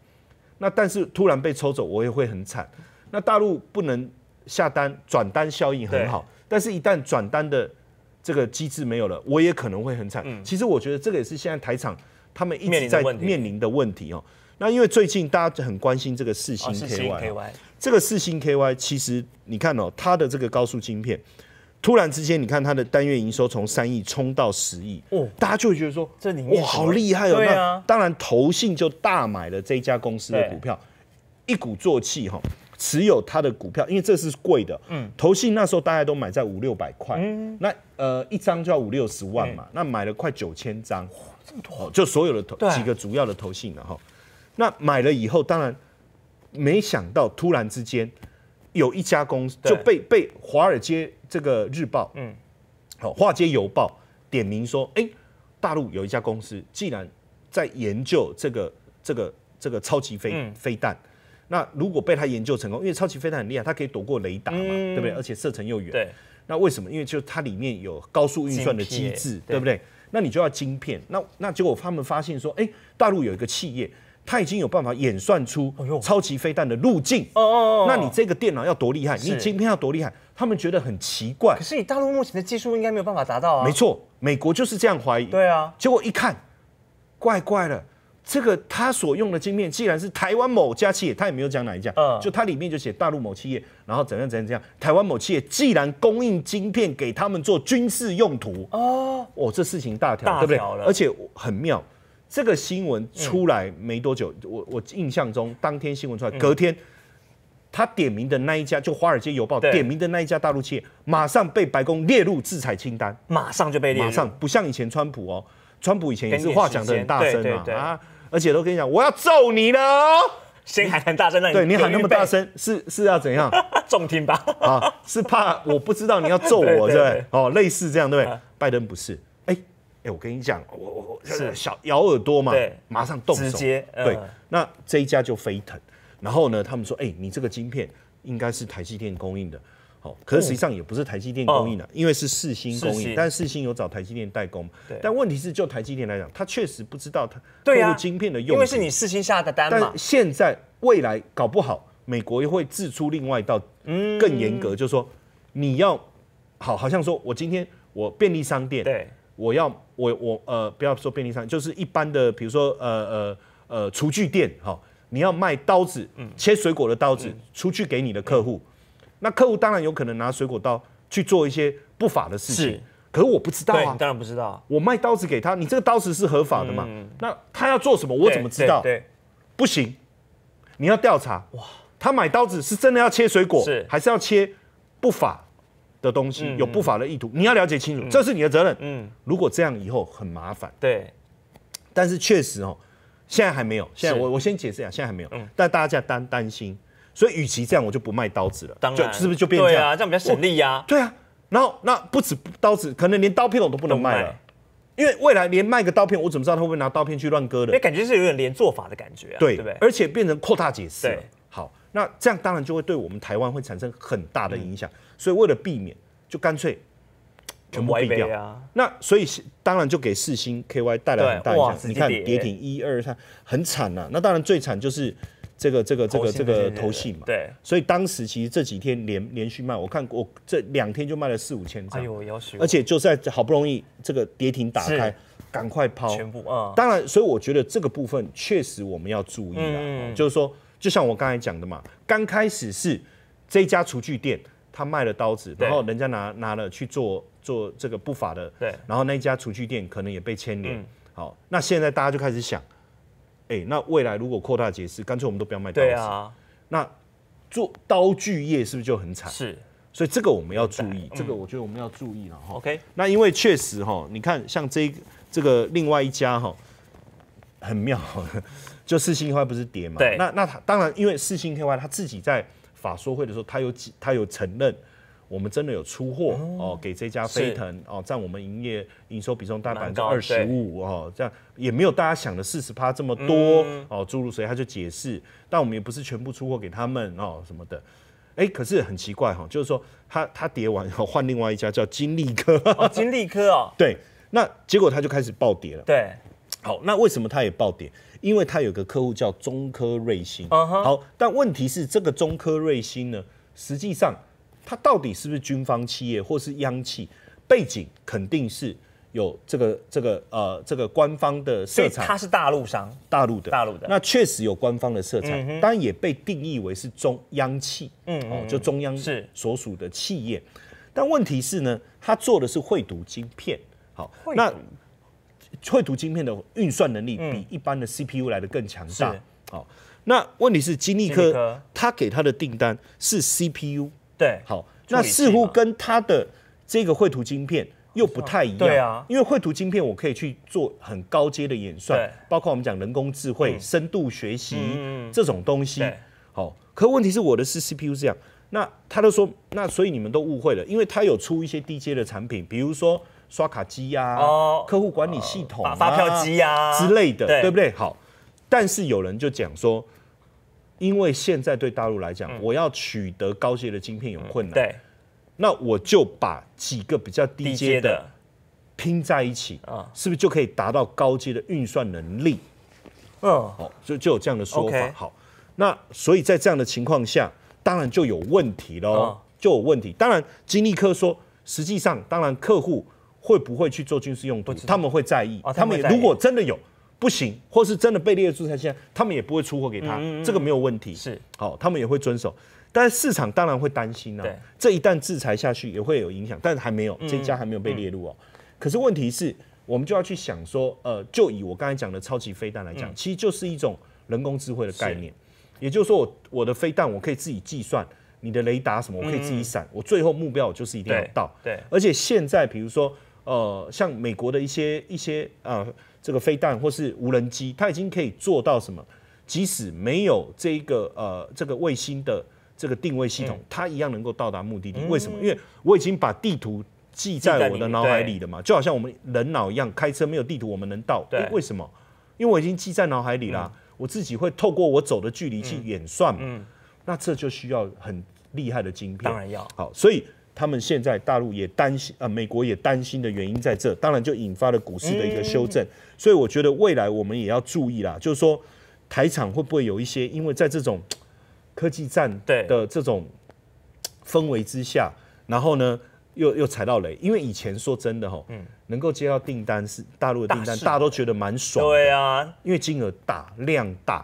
Speaker 2: 那但是突然被抽走，我也会很惨。那大陆不能下单转单效应很好，但是一旦转单的这个机制没有了，我也可能会很惨。其实我觉得这个也是现在台场他们一直在面临的问题哦。那因为最近大家很关心这个四星 KY，这个四星 KY 其实你看哦，它的这个高速晶片。突然之间，你看它的单月营收从三亿冲到十亿，哦，大家就觉得说这里面哇好厉害哦。对啊，当然投信就大买了这家公司的股票，一鼓作气哈，持有它的股票，因为这是贵的，嗯，投信那时候大家都买在五六百块，嗯，那呃一张就要五六十万嘛，那买了快九千张，这么多，就所有的投几个主要的投信了哈，那买了以后，当然没想到突然之间有一家公司就被被华尔街。这个日报，嗯，好，《华尔街邮报》点名说，哎，大陆有一家公司，既然在研究这个、这个、这个超级飞飞弹，那如果被他研究成功，因为超级飞弹很厉害，它可以躲过雷达嘛，对不对？而且射程又远，对，那为什么？因为就它里面有高速运算的机制，对不对？那你就要晶片，那那结果他们发现说，哎，大陆有一个企业。他已经有办法演算出超级飞弹的路径。哦
Speaker 1: 哦哦。那你
Speaker 2: 这个电脑要多厉害，你晶片要多厉害，他们觉得很奇
Speaker 1: 怪。可是你大陆目前的技术，应该没有办法达到啊。没
Speaker 2: 错，美国就是这样怀疑。对啊。结果一看，怪怪的。这个他所用的晶片，既然是台湾某家企业，他也没有讲哪一家，就它里面就写大陆某企业，然后怎样怎样怎样。台湾某企业既然供应晶片给他们做军事用途哦，哦，这事情大条，对不对？而且很妙。这个新闻出来没多久，我我印象中，当天新闻出来，隔天他点名的那一家，就《华尔街邮报》点名的那一家大陆企业，马上被白宫列入制裁清单，马上就被列上，不像以前川普哦，川普以前也是话讲的很大声啊，而且都跟你讲我要揍你了，
Speaker 1: 先喊大声的，对你喊那么大声
Speaker 2: 是是要怎样？
Speaker 1: [laughs] 重听吧？啊，
Speaker 2: 是怕我不知道你要揍我 [laughs] 对不对？哦，类似这样对不对？拜登不是，哎。哎，我跟你讲，我我是小咬耳朵嘛，马上动手。直接对，那这一家就飞腾。然后呢，他们说，哎，你这个晶片应该是台积电供应的。好，可是实际上也不是台积电供应的，因为是四星供应，但是四星有找台积电代工。对。但问题是，就台积电来讲，他确实不知道他对入晶片的用因为是你四星
Speaker 1: 下的单嘛。但
Speaker 2: 现在未来搞不好，美国又会制出另外一道更严格，就是说你要好，好像说我今天我便利商店对，我要。我我呃，不要说便利商店，就是一般的，比如说呃呃呃，厨具店，哈，你要卖刀子，切水果的刀子，出去给你的客户，那客户当然有可能拿水果刀去做一些不法的事情。是，可是我不知道啊，当然不知道。我卖刀子给他，你这个刀子是合法的嘛？那他要做什么，我怎么知道？对，不行，你要调查。哇，他买刀子是真的要切水果，还是要切不法？的东西有不法的意图，你要了解清楚，这是你的责任。嗯，如果这样以后很麻烦。对，但是确实哦，现在还没有。现在我我先解释一下，现在还没有。嗯，但大家担担心，所以与其这样，我就不卖刀子了。当然，是不是就变对啊？这样比较省力呀。对啊。然后那不止刀子，可能连刀片我都不能卖了，因为未来连卖个刀片，我怎么知道他会不会拿刀片去乱割的？那感觉是有点连做法
Speaker 1: 的感觉，对对？而
Speaker 2: 且变成扩大解释了。好，那这样当然就会对我们台湾会产生很大的影响。所以为了避免，就干脆全部毙掉啊！那所以当然就给四星 KY 带来很大影响。你看跌停一二三，很惨啊！那当然最惨就是这个这个这个这个头信嘛。对，所以当时其实这几天连连续卖，我看我这两天就卖了四五千张。哎
Speaker 1: 呦，而且
Speaker 2: 就在好不容易这个跌停打开，赶快抛全部啊！当然，所以我觉得这个部分确实我们要注意啦。就是说，就像我刚才讲的嘛，刚开始是这家厨具店。他卖了刀子，然后人家拿拿了去做做这个不法的，然后那一家厨具店可能也被牵连。好，那现在大家就开始想，哎，那未来如果扩大解释，干脆我们都不要卖刀子。那做刀具业是不是就很惨？是，所以这个我们要注意，这个我觉得我们要注意了哈。OK，那因为确实哈，你看像这这个另外一家哈，很妙，[laughs] 就四星 K Y 不是跌嘛？对，那那他当然因为四星 K Y 他自己在。法说会的时候，他有几，他有承认，我们真的有出货哦，给这家飞腾哦，占我们营业营收比重大概百分之二十五哦，这样也没有大家想的四十趴这么多哦，诸如所以他就解释，但我们也不是全部出货给他们哦什么的，哎，可是很奇怪哈，就是说他他跌完后换另外一家叫金利科，哦金利科哦，对，那结果他就开始暴跌了，对，好，那为什么他也暴跌？因为他有个客户叫中科瑞芯，好，但问题是这个中科瑞星呢，实际上它到底是不是军方企业或是央企背景，肯定是有这个这个呃这个官方的色彩，它是大陆商，大陆的，大陆的，那确实有官方的色彩，当然也被定义为是中央企，嗯嗯，就中央是所属的企业，但问题是呢，它做的是会读晶片，好，那。绘图晶片的运算能力比一般的 CPU 来的更强大。好，那问题是金力科他给他的订单是 CPU。对。好，那似乎跟他的这个绘图晶片又不太一样。对啊。因为绘图晶片我可以去做很高阶的演算，包括我们讲人工智慧、深度学习这种东西。好，可问题是我的是 CPU 这样，那他都说，那所以你们都误会了，因为他有出一些低阶的产品，比如说。刷卡机呀，客户管理系统啊，发票机呀之类的，对不对？好，但是有人就讲说，因为现在对大陆来讲，我要取得高阶的晶片有困难，对，那我就把几个比较低阶的拼在一起，啊，是不是就可以达到高阶的运算能力？嗯，好，就就有这样的说法。好，那所以在这样的情况下，当然就有问题喽，就有问题。当然，金立科说，实际上，当然客户。会不会去做军事用途？他们会在意。他们如果真的有不行，或是真的被列入制裁现在他们也不会出货给他。这个没有问题，是好，他们也会遵守。但是市场当然会担心啊。这一旦制裁下去，也会有影响，但是还没有，这家还没有被列入哦。可是问题是，我们就要去想说，呃，就以我刚才讲的超级飞弹来讲，其实就是一种人工智慧的概念。也就是说，我我的飞弹，我可以自己计算你的雷达什么，我可以自己闪，我最后目标就是一定要到。对，而且现在比如说。呃，像美国的一些一些呃，这个飞弹或是无人机，它已经可以做到什么？即使没有这个呃这个卫星的这个定位系统，它一样能够到达目的地。为什么？因为我已经把地图记在我的脑海里了嘛，就好像我们人脑一样，开车没有地图我们能到？对，为什么？因为我已经记在脑海里啦，我自己会透过我走的距离去演算嘛。嗯，那这就需要很厉害的晶片，当然要好，所以。他们现在大陆也担心，呃，美国也担心的原因在这，当然就引发了股市的一个修正。所以我觉得未来我们也要注意啦，就是说台场会不会有一些，因为在这种科技战的这种氛围之下，然后呢又又踩到雷，因为以前说真的哈，能够接到订单是大陆订单，大家都觉得蛮爽。对啊，因为金额大、量大，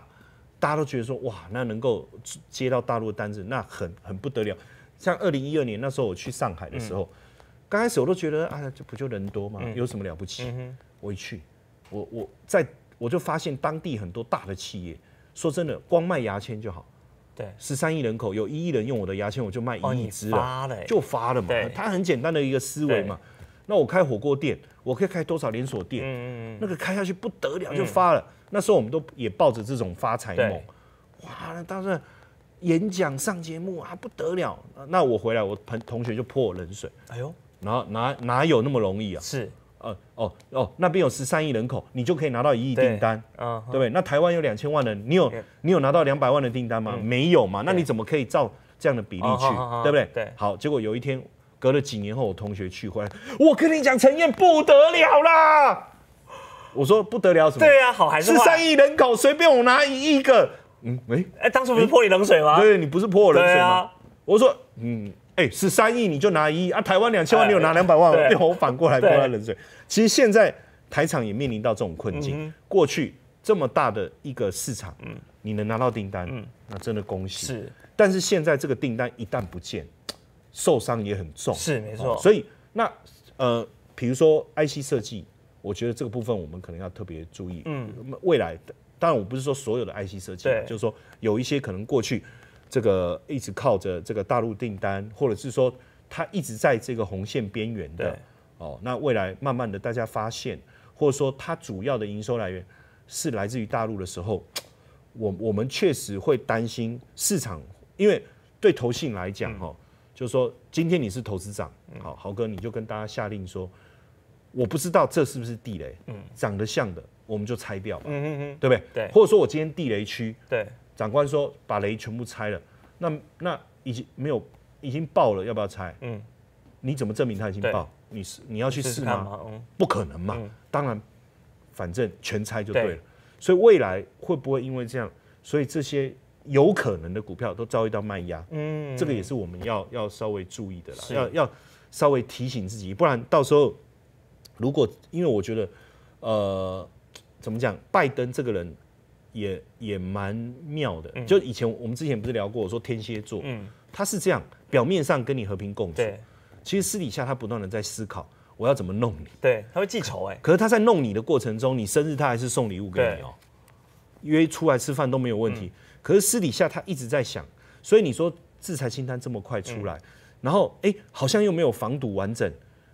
Speaker 2: 大家都觉得说哇，那能够接到大陆的单子，那很很不得了。像二零一二年那时候我去上海的时候，刚开始我都觉得，哎呀，这不就人多吗？有什么了不起？我一去，我我在我就发现当地很多大的企业，说真的，光卖牙签就好。对，十三亿人口，有一亿人用我的牙签，我就卖一亿支了，就发了嘛。它他很简单的一个思维嘛。那我开火锅店，我可以开多少连锁店？嗯嗯那个开下去不得了，就发了。那时候我们都也抱着这种发财梦，哇，那当然。演讲上节目啊，不得了！那我回来，我朋同学就泼冷水，哎呦，然后哪哪有那么容易啊？是，呃，哦哦，那边有十三亿人口，你就可以拿到一亿订单，对不对？那台湾有两千万人，你有你有拿到两百万的订单吗？没有嘛？那你怎么可以照这样的比例去，对不对？对，好。结果有一天，隔了几年后，我同学去回来，我跟你讲，陈燕不得了啦！我说不得了什么？对啊，好还是十三亿人口随便我拿一亿个。嗯，哎，哎，当初不是泼你冷水吗？对，你不是泼我冷水吗？我说，嗯，哎，十三亿你就拿一亿啊，台湾两千万你有拿两百万，然我反过来泼他冷水。其实现在台厂也面临到这种困境，过去这么大的一个市场，你能拿到订单，那真的恭喜。是，但是现在这个订单一旦不见，受伤也很重。是，没错。所以那呃，比如说 IC 设计，我觉得这个部分我们可能要特别注意。嗯，未来的。当然，我不是说所有的 IC 设计，就是说有一些可能过去这个一直靠着这个大陆订单，或者是说它一直在这个红线边缘的哦，那未来慢慢的大家发现，或者说它主要的营收来源是来自于大陆的时候，我我们确实会担心市场，因为对投信来讲哈，就是说今天你是投资长，好豪哥，你就跟大家下令说，我不知道这是不是地雷，长得像的。我们就拆掉，
Speaker 1: 嗯嗯嗯，对不对？对，或者说
Speaker 2: 我今天地雷区，对，长官说把雷全部拆了，那那已经没有已经爆了，要不要拆？嗯，你怎么证明它已经爆？你是你要去试吗？不可能嘛，当然，反正全拆就对了。所以未来会不会因为这样，所以这些有可能的股票都遭遇到卖压？嗯，这个也是我们要要稍微注意的了，要要稍微提醒自己，不然到时候如果因为我觉得，呃。怎么讲？拜登这个人也也蛮妙的。就以前我们之前不是聊过，我说天蝎座，他是这样，表面上跟你和平共处，其实私底下他不断的在思考，我要怎么弄你。
Speaker 1: 对，他会记仇哎。可是
Speaker 2: 他在弄你的过程中，你生日他还是送礼物给你哦，约出来吃饭都没有问题。可是私底下他一直在想，所以你说制裁清单这么快出来，然后哎，好像又没有防堵完整，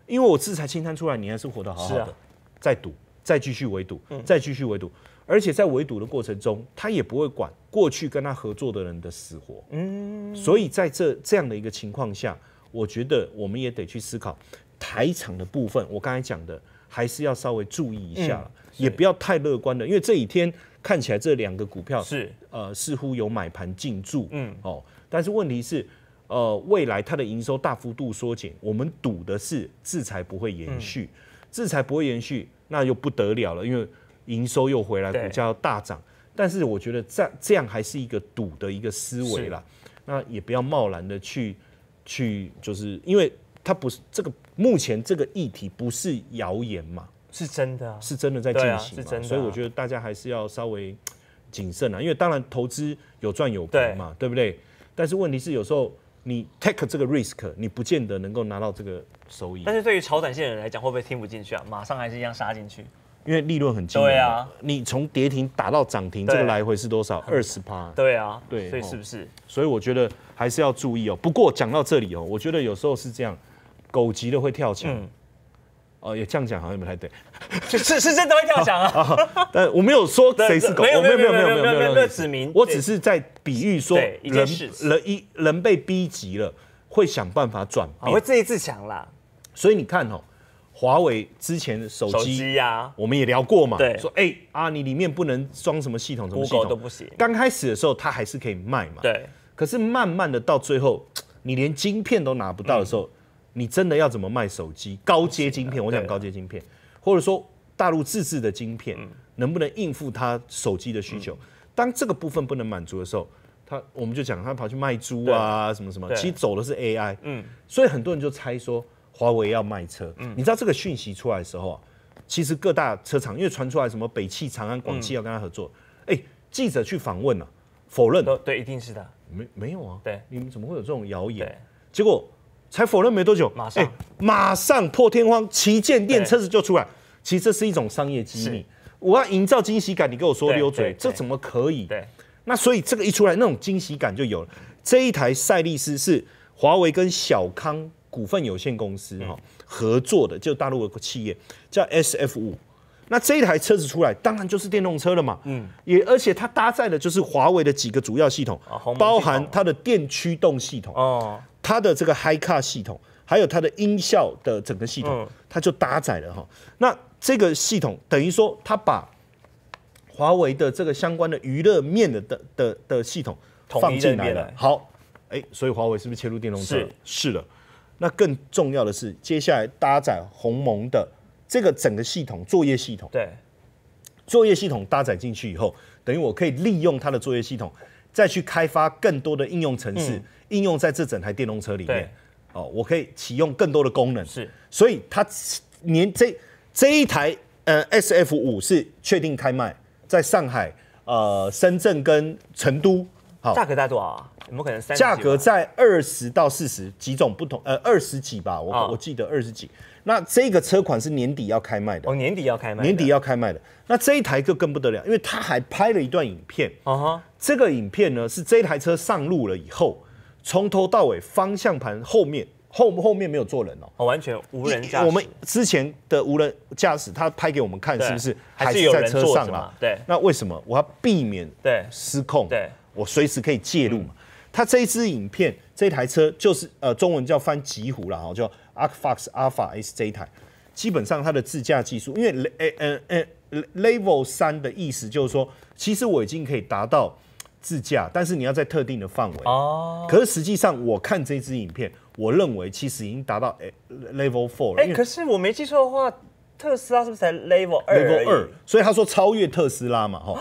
Speaker 2: 因为我制裁清单出来，你还是活得好好的，在赌。再继续围堵，再继续围堵，而且在围堵的过程中，他也不会管过去跟他合作的人的死活。
Speaker 1: 嗯，所以
Speaker 2: 在这这样的一个情况下，我觉得我们也得去思考台场的部分。我刚才讲的，还是要稍微注意一下，也不要太乐观了。因为这几天看起来这两个股票是呃似乎有买盘进驻，嗯哦，但是问题是呃未来它的营收大幅度缩减，我们赌的是制裁不会延续，制裁不会延续。那又不得了了，因为营收又回来，股价要大涨。但是我觉得这这样还是一个赌的一个思维啦，那也不要贸然的去去，就是因为它不是这个目前这个议题不是谣言嘛，
Speaker 1: 是真的
Speaker 2: 啊，是真的在进行，是真的。所以我觉得大家还是要稍微谨慎啊，因为当然投资有赚有赔嘛，对不对？但是问题是有时候。你 take 这个 risk，你不见得能够拿到这个收益。
Speaker 1: 但是，对于超短线的人来讲，会不会听不进去啊？马上还是一样杀进去，
Speaker 2: 因为利润很惊对啊，你从跌停打到涨停，这个来回是多少？二十八。
Speaker 1: 对啊，对，所以是不是？
Speaker 2: 所以我觉得还是要注意哦。不过讲到这里哦，我觉得有时候是这样，狗急了会跳墙。哦，也这样讲，好像不太对，
Speaker 1: [laughs] 是是真的会这样讲
Speaker 2: 啊。[laughs] 但我没有说谁是狗，没有没有没有没有没有没有指名，我只是在比喻说，人人一，人被逼急了会想办法转变，会自立自强啦。所以你看哦，华为之前手机呀，我们也聊过嘛，说哎啊，你里面不能装什么系统，什么系统都不行。刚开始的时候，它还是可以卖嘛，对。可是慢慢的到最后，[tsk] 你连晶片都拿不到的时候。你真的要怎么卖手机高阶晶片？我讲高阶晶片，或者说大陆自制的晶片能不能应付他手机的需求？当这个部分不能满足的时候，他我们就讲他跑去卖猪啊什么什么。其实走的是 AI，嗯。所以很多人就猜说华为要卖车。你知道这个讯息出来的时候啊，其实各大车厂因为传出来什么北汽、长安、广汽要跟他合作，哎，记者去访问了，否认。对，一定是的。没没有啊？对，你们怎么会有这种谣言？结果。才否认没多久，马上，马上破天荒，旗舰店车子就出来。其实这是一种商业机密，我要营造惊喜感。你跟我说溜嘴，这怎么可以？对。那所以这个一出来，那种惊喜感就有了。这一台赛利斯是华为跟小康股份有限公司哈合作的，就大陆企业叫 SF 五。那这一台车子出来，当然就是电动车了嘛。嗯。也而且它搭载的就是华为的几个主要系统，包含它的电驱动系统。哦。它的这个 HiCar 系统，还有它的音效的整个系统，它就搭载了哈。那这个系统等于说，它把华为的这个相关的娱乐面的的的的系统放进来了。好，哎，所以华为是不是切入电动车？是是的。那更重要的是，接下来搭载鸿蒙的这个整个系统，作业系统。对。作业系统搭载进去以后，等于我可以利用它的作业系统，再去开发更多的应用程式。应用在这整台电动车里面哦，我可以启用更多的功能。是，所以它年这这一台呃 S F 五是确定开卖，在上海、呃深圳跟成都。好，价格在多
Speaker 1: 少啊？怎么可能？价格
Speaker 2: 在二十到四十几种不同呃二十几吧，我我记得二十几。那这个车款是年底要开卖的。哦，年底要开卖。年底要开卖的。那这一台就更不得了，因为他还拍了一段影片啊哈。这个影片呢，是这台车上路了以后。从头到尾，方向盘后面后后面没有坐人
Speaker 1: 哦，完全无人驾驶。我们
Speaker 2: 之前的无人驾驶，他拍给我们看，是不是还是在车上啊？对。那为什么我要避免失控？对，我随时可以介入嘛。他这一支影片，这台车就是呃，中文叫翻极湖了哈，叫 a r f o x Alpha S 这台，基本上它的自驾技术，因为 Level 三的意思就是说，其实我已经可以达到。自驾，但是你要在特定的范围哦。可是实际上，我看这支影片，我认为其实已经达到 level four。哎，可
Speaker 1: 是我没记错的话，特斯拉是不是才 level 二？level 二，
Speaker 2: 所以他说超越特斯拉嘛，哈。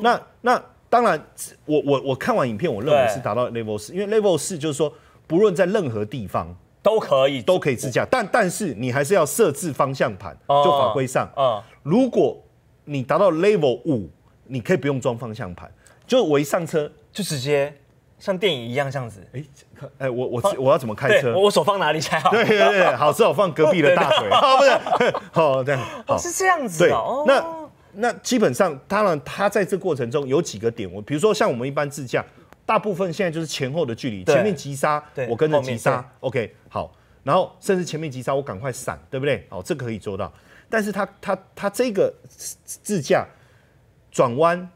Speaker 2: 那那当然，我我我看完影片，我认为是达到 level 四，因为 level 四就是说，不论在任何地方都可以都可以自驾，但但是你还是要设置方向盘，就法规上啊。如果你达到 level 五，你可以不用装方向盘。
Speaker 1: 就我一上车就直接像电影一样这样子，哎
Speaker 2: 哎我我我要怎么开车？我手放
Speaker 1: 哪里才好？对对对，好之好
Speaker 2: 放隔壁的大腿，不是好 [laughs] 这样，是这样子。对，那那基本上，当然他在这过程中有几个点，我比如说像我们一般自驾，大部分现在就是前后的距离，前面急刹我跟着急刹，OK 好，然后甚至前面急刹我赶快闪，对不对？哦，这个可以做到，但是他他他这个自驾转弯。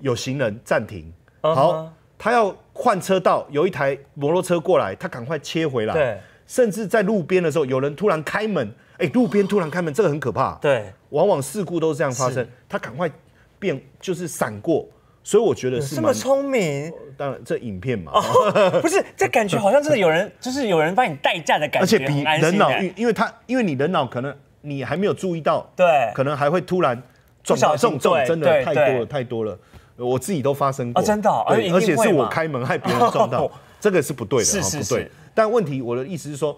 Speaker 2: 有行人暂停，好，他要换车道，有一台摩托车过来，他赶快切回来。甚至在路边的时候，有人突然开门，哎，路边突然开门，这个很可怕。对，往往事故都是这样发生，他赶快变就是闪过。所以我觉得是这么聪明。当然，这影片嘛，[laughs] 不是
Speaker 1: 这感觉好像真的有人，[laughs] 就是有人帮你代驾的感觉。而且比人脑，
Speaker 2: 因为，他因为你人脑可能你还没有注意到，对，可能还会突然。不少重种真的太多了，太多了。我自己都发生过，真的，对，而且是我开门害别人撞到，[laughs] 这个是不对的，是是不对。但问题，我的意思是说，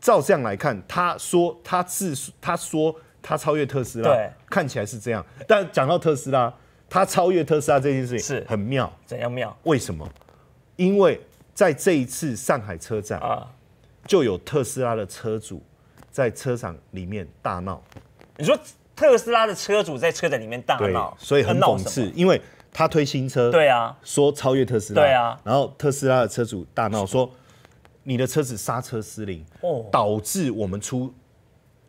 Speaker 2: 照这样来看，他说他是他说他超越特斯拉，看起来是这样。但讲到特斯拉，他超越特斯拉这件事情是很妙，怎样妙？为什么？因为在这一次上海车展啊，就有特斯拉的车主在车场里面大闹。
Speaker 1: 你说特斯拉的车主在车展里面大闹，所以很讽刺，
Speaker 2: 因为。他推新车，对啊，说超越特斯拉，对啊，然后特斯拉的车主大闹说，你的车子刹车失灵，哦，导致我们出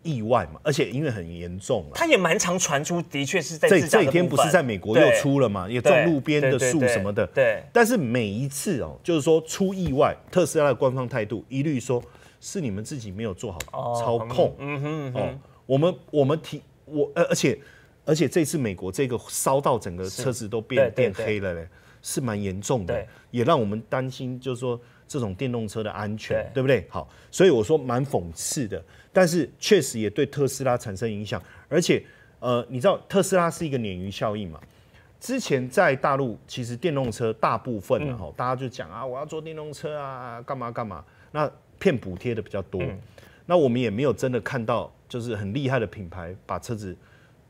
Speaker 2: 意外嘛，而且因为很严重了，
Speaker 1: 他也蛮常传出，的确是在这这一天不是在美国又出了嘛，也撞路边的树什么的，对，
Speaker 2: 但是每一次哦，就是说出意外，特斯拉的官方态度一律说是你们自己没有做好操控，嗯哼，哦，我们我们提我呃而且。而且这次美国这个烧到整个车子都变变黑了嘞，是蛮严重的，也让我们担心，就是说这种电动车的安全，对不对？好，所以我说蛮讽刺的，但是确实也对特斯拉产生影响。而且，呃，你知道特斯拉是一个鲶鱼效应嘛？之前在大陆，其实电动车大部分哈，大家就讲啊，我要坐电动车啊，干嘛干嘛，那骗补贴的比较多。那我们也没有真的看到，就是很厉害的品牌把车子。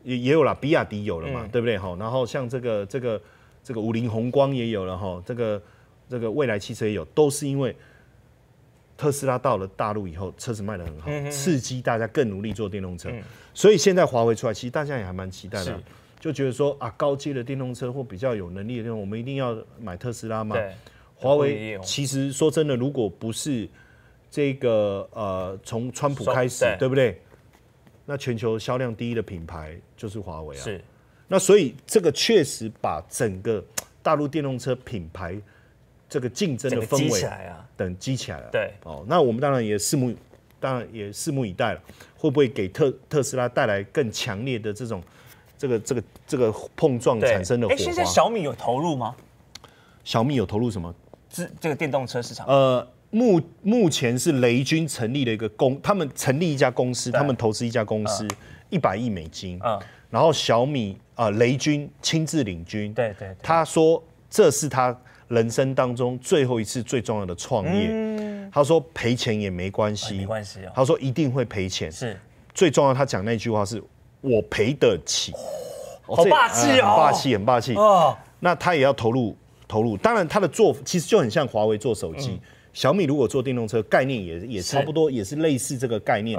Speaker 2: 也也有了，比亚迪有了嘛，对不对？哈，然后像这个这个这个五菱宏光也有了哈，这个这个未来汽车也有，都是因为特斯拉到了大陆以后，车子卖的很好，刺激大家更努力做电动车。所以现在华为出来，其实大家也还蛮期待的，就觉得说啊，高阶的电动车或比较有能力的电动我们一定要买特斯拉嘛。华为其实说真的，如果不是这个呃，从川普开始，对不对？那全球销量第一的品牌就是华为啊，是，那所以这个确实把整个大陆电动车品牌这个竞争的氛围等激起来了，对，哦，那我们当然也拭目，当然也拭目以待了，会不会给特特斯拉带来更强烈的这种这个这个这个碰撞产生的？哎，现在小米有投入吗？小米有投入什么？
Speaker 1: 这这个电动车市场？
Speaker 2: 呃。目目前是雷军成立了一个公，他们成立一家公司，他们投资一家公司，一百亿美金。然后小米啊，雷军亲自领军。对对，他说这是他人生当中最后一次最重要的创业。他说赔钱也没关系，没关系。他说一定会赔钱。是，最重要他讲那句话是，我赔得起。好霸气哦，霸气很霸气哦。那他也要投入投入，当然他的做其实就很像华为做手机。小米如果做电动车概念也也差不多，也是类似这个概念。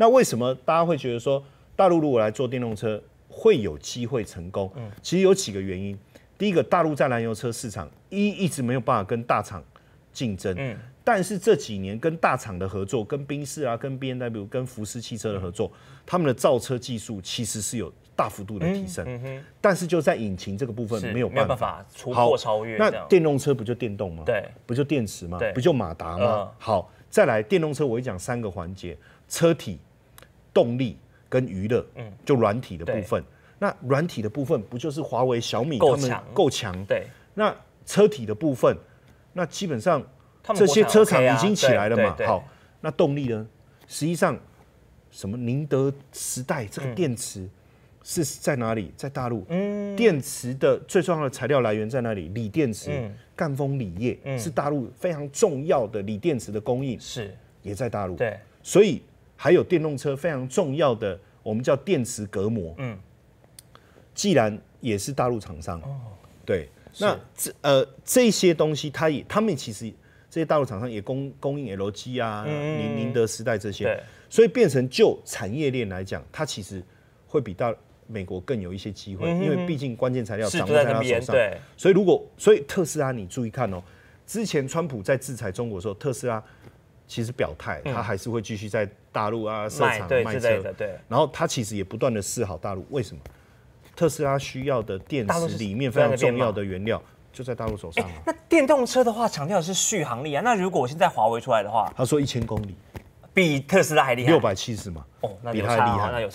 Speaker 2: 那为什么大家会觉得说大陆如果来做电动车会有机会成功？其实有几个原因。第一个，大陆在燃油车市场一一直没有办法跟大厂竞争。嗯，但是这几年跟大厂的合作，跟宾士啊、跟 B N W、跟福斯汽车的合作，他们的造车技术其实是有。大幅度的提升，但是就在引擎这个部分没有办法突破超越。那电动车不就电动吗？对，不就电池吗？不就马达吗？好，再来电动车，我会讲三个环节：车体、动力跟娱乐。嗯，就软体的部分。那软体的部分不就是华为、小米他们够强？对。那车体的部分，那基本上这些车厂已经起来了嘛？好。那动力呢？实际上，什么宁德时代这个电池？是在哪里？在大陆。嗯，电池的最重要的材料来源在哪里？锂电池，赣锋锂业是大陆非常重要的锂电池的供应，是也在大陆。对，所以还有电动车非常重要的我们叫电池隔膜，嗯，既然也是大陆厂商，哦，对，那这呃这些东西，它也他们其实这些大陆厂商也供供应 LG 啊，宁宁德时代这些，所以变成就产业链来讲，它其实会比大美国更有一些机会，因为毕竟关键材料掌握在他手上。对，所以如果所以特斯拉，你注意看哦，之前川普在制裁中国的时候，特斯拉其实表态，他还是会继续在大陆啊设厂卖车。对。然后他其实也不断的示好大陆，为什么？特斯拉需要的电池里面非常重要的原料就在大陆手上。哎，
Speaker 1: 那电动车的话，强调的是续航力啊。那如果我现在华为出来的话，
Speaker 2: 他说一千公里。
Speaker 1: 比特斯拉还厉害，六百七十嘛？哦，那厉害。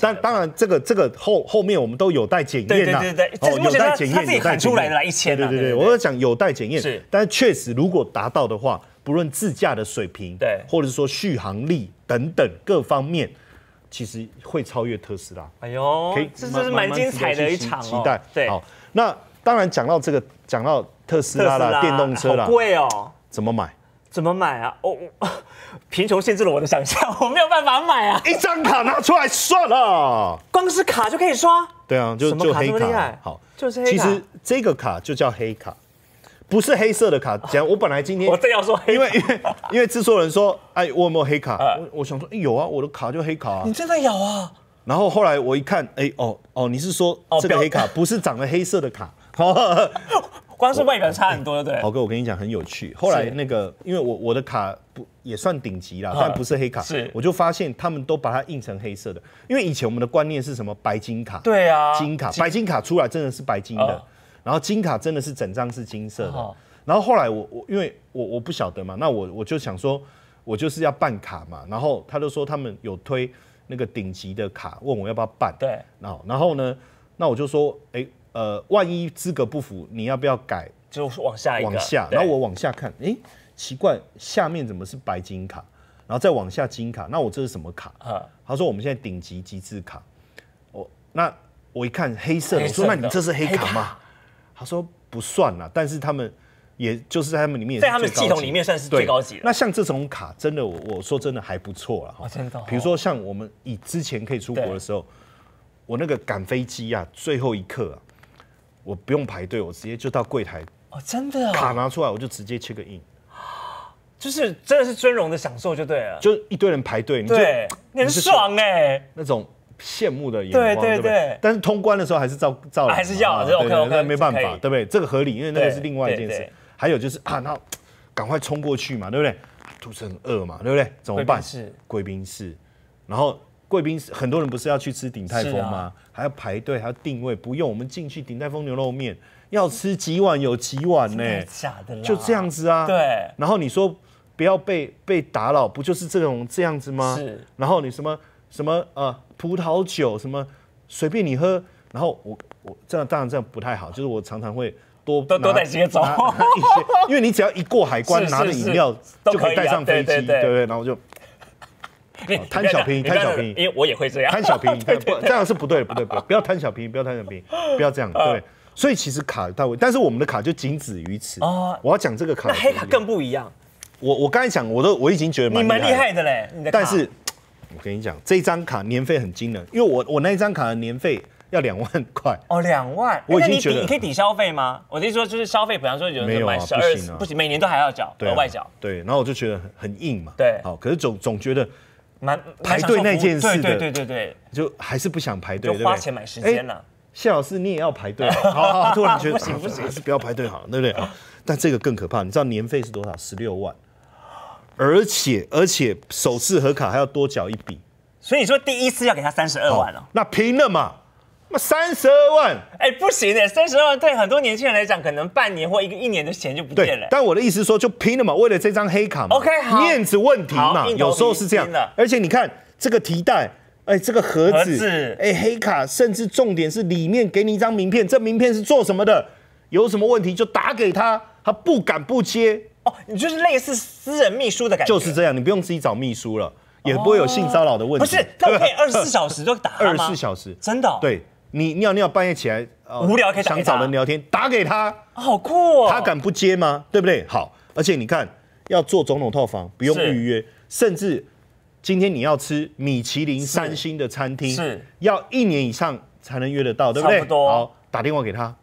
Speaker 2: 但当然，这个这个后后面我们都有待检验呐。对对对，哦，有待检验，有待检验。出来的一千。对对对，我要讲有待检验。是，但是确实，如果达到的话，不论自驾的水平，对，或者是说续航力等等各方面，其实会超越特斯拉。
Speaker 1: 哎呦，这这是蛮精彩的一场，期待。对，好。
Speaker 2: 那当然讲到这个，讲到特斯拉了，电动车啦，贵哦，
Speaker 1: 怎么买？怎么买啊？哦，[laughs] 贫穷限制了我的想象，[laughs] 我没有办法买啊！一张卡拿出来算了，光是卡就可以刷。
Speaker 2: 对啊，就就黑卡。好，
Speaker 1: 就是其实
Speaker 2: 这个卡就叫黑卡，不是黑色的卡。讲，我本来今天 [laughs] 我正要说，因为因为因为制作人说，哎，我有没有黑卡？我我想说，有啊，我的卡就黑卡。你
Speaker 1: 真的有啊？
Speaker 2: 然后后来我一看，哎，哦哦，你是说这个黑卡不是长了黑色的卡？好。
Speaker 1: 光是外表差很多，对不对？豪
Speaker 2: 哥，我跟你讲很有趣。后来那个，因为我我的卡不也算顶级了，但不是黑卡。是，我就发现他们都把它印成黑色的，因为以前我们的观念是什么？白金卡。对啊。金卡，白金卡出来真的是白金的，然后金卡真的是整张是金色的。然后后来我我因为我我不晓得嘛，那我我就想说，我就是要办卡嘛。然后他就说他们有推那个顶级的卡，问我要不要办。对。后然后呢？那我就说，哎。呃，万一资格不符，你要不要改？就
Speaker 1: 是往下一个，往下。然后我
Speaker 2: 往下看，哎，奇怪，下面怎么是白金卡？然后再往下金卡，那我这是什么卡？啊，他说我们现在顶级极致卡。我那我一看黑色，我说那你这是黑卡嘛？他说不算了，但是他们也就是在他们里面，在他们系统里面算是最高级的。那像这种卡，真的我我说真的还不错了。哦，真的。比如说像我们以之前可以出国的时候，我那个赶飞机啊，最后一刻啊。我不用排队，我直接就到柜台
Speaker 1: 哦，真的卡
Speaker 2: 拿出来，我就直接切个印，
Speaker 1: [gasps] 就是真的是尊荣的享受就对了。
Speaker 2: 就一堆人排队，你就很爽哎，那种羡慕的眼光，对不对？但是通关的时候还是照照还是要这种客户，那没办法，对不对？这个合理，因为那个是另外一件事。还有就是啊，那赶快冲过去嘛，对不对？肚子很饿嘛，对不对？怎么办？是贵宾室，然后。贵宾很多人不是要去吃鼎泰丰吗？还要排队，还要定位，不用，我们进去鼎泰丰牛肉面，要吃几碗有几碗呢？假的啦！就这样子啊。对。然后你说不要被被打扰，不就是这种这样子吗？是。然后你什么什么呃葡萄酒什么随便你喝。然后我我这样当然这样不太好，就是我常常会多多多带个走一些，因为你只要一过海关 [laughs] 拿着饮料就可以带上飞机，对不对，然后就。
Speaker 1: 贪小便宜，贪小便宜，因为我也会这样。贪小便宜，[laughs] 不这样
Speaker 2: 是不对，不对，不，不要贪小便宜，不要贪小便宜，不要这样。[laughs] 对，所以其实卡到位，但是我们的卡就仅止于此啊。我要讲这个卡。那黑卡更不一样。我我刚才讲，我都我已经觉得你蛮厉害的
Speaker 1: 嘞。但是，
Speaker 2: 我跟你讲，这张卡年费很惊人，因为我我那一张卡的年费要两万块。
Speaker 1: 哦，两万。我已经觉得你可以抵消费吗？我的意思说，就是消费，比方说，有没有十二，不行，每年都还要缴额外缴。
Speaker 2: 对，然后我就觉得很很硬嘛。对。好，可是总总觉得。那，排队那件事的，对对对对对，就还是不想排队，对对？花钱买时间了。谢老师，你也要排队？[laughs] 好，好，突然觉得不行不行，还是不要排队好，对不对？但这个更可怕，你知道年费是多少？十六万，而且而且首次合卡还要多缴一笔，
Speaker 1: 所以说第一次要给他三十二万了。那平了嘛？那三十二万，哎，不行的，三十二万对很多年轻人来讲，可能半年或一个一年的钱就不见了。
Speaker 2: 但我的意思说，就拼了嘛，为了这张黑卡，OK，嘛好，面子问题嘛，有时候是这样。而且你看这个提袋，哎，这个盒子，哎，黑卡，甚至重点是里面给你一张名片，这名片是做什么的？有什么问题就打给他，他不
Speaker 1: 敢不接。哦，你就是类似私人秘书的感觉，就是
Speaker 2: 这样，你不用自己找秘书了，
Speaker 1: 也不会有性骚扰的问题。不是，那可以二十四小时就打，二十四小
Speaker 2: 时，真的，对。你尿尿半夜起来无聊，想找人聊天，打给他，好酷哦！他敢不接吗？对不对？好，而且你看，要做总统套房不用预约，甚至今天你要吃米其林三星的餐厅，是，要一年以上才能约得到，对不对？好，打电话给他，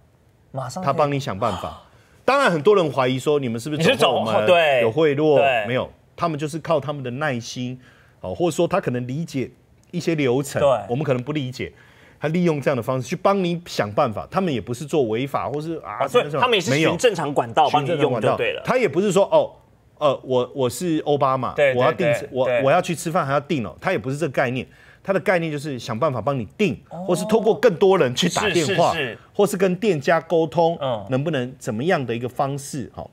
Speaker 2: 马上他帮你想办法。当然，很多人怀疑说你们是不是走后门，有贿赂？没有，他们就是靠他们的耐心，哦，或者说他可能理解一些流程，我们可能不理解。他利用这样的方式去帮你想办法，他们也不是做违法或是啊，所以他们也是循正常管道，帮你用管道对了。他也不是说哦，呃，我我是奥巴马，我要订，我我要去吃饭还要订哦，他也不是这个概念，他的概念就是想办法帮你订，或是透过更多人去打电话，或是跟店家沟通，能不能怎么样的一个方式，好。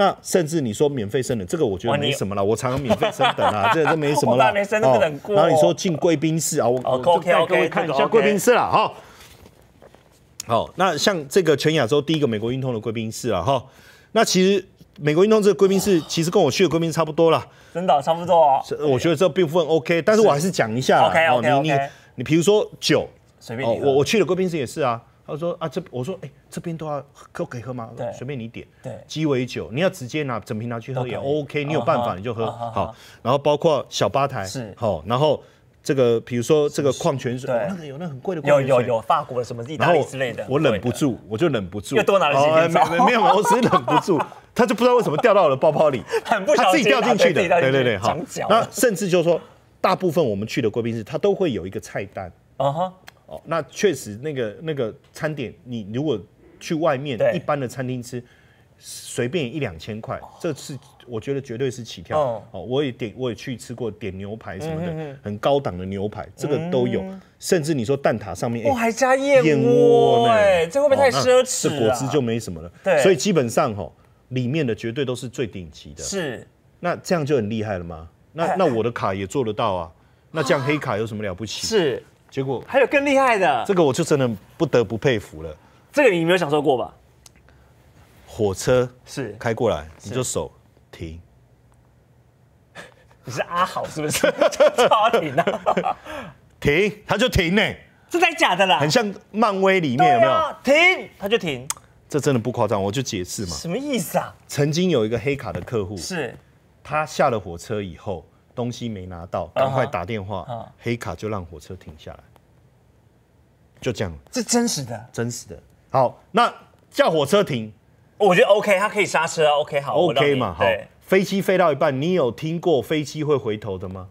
Speaker 2: 那甚至你说免费升等，这个我觉得没什么了。我常常免费升等啊，[laughs] 这都没什么了。没升然后你说进贵宾室啊，我 OK OK 看一下贵宾室了哈。好，那像这个全亚洲第一个美国运通的贵宾室啊，哈。那其实美国运通这个贵宾室其实跟我去的贵宾差不多了，
Speaker 1: 真的差不多哦。我觉
Speaker 2: 得这部分 OK，但是我还是讲一下。OK OK OK，你比如说酒，随便你。我我去的贵宾室也是啊。他说啊，这我说哎，这边都要都可以喝吗？随便你点。对，鸡尾酒你要直接拿整瓶拿去喝也 OK。你有办法你就喝好。然后包括小吧台是好，然后这个比如说这个矿泉水，对，那个
Speaker 1: 有那很贵的矿泉水，有有有法国什么地哪里之类的，我
Speaker 2: 忍不住我就忍不住，又多拿了些。没有没有没有，我只是忍不住，[laughs] 他就不知道为什么掉到我的包包里，很不小心自己掉进去的。对对对，好，那甚至就是说大部分我们去的贵宾室，他都会有一个菜单啊哈。哦，那确实，那个那个餐点，你如果去外面一般的餐厅吃，随便一两千块，这次我觉得绝对是起跳。哦，我也点，我也去吃过点牛排什么的，很高档的牛排，这个都有。甚至你说蛋塔上面，哇，还加燕窝，对，这会不会太奢侈？是果汁就没什么了。对，所以基本上哈，里面的绝对都是最顶级的。是，那这样就很厉害了吗？那那我的卡也做得到啊？那这样黑卡有什么了不起？是。结果
Speaker 1: 还有更厉害的，这个
Speaker 2: 我就真的不得不佩服了。
Speaker 1: 这个你没有享受过吧？
Speaker 2: 火车是开过来，你就手停。
Speaker 1: [laughs] 你是阿好是不是？[laughs] 超停
Speaker 2: 啊！停，他就停呢，
Speaker 1: 这太假的啦，很像漫
Speaker 2: 威里面有没有？停，他就停。这真的不夸张，我就解释嘛。什
Speaker 1: 么意思啊？
Speaker 2: 曾经有一个黑卡的客户是，他下了火车以后。东西没拿到，赶快打电话，黑卡就让火车停下来，就这样
Speaker 1: 这真实的，
Speaker 2: 真实的好。那叫火车停，
Speaker 1: 我觉得 OK，他可以刹车啊。OK，好，OK 嘛，好。
Speaker 2: 飞机飞到一半，你有听过飞机会回头的吗？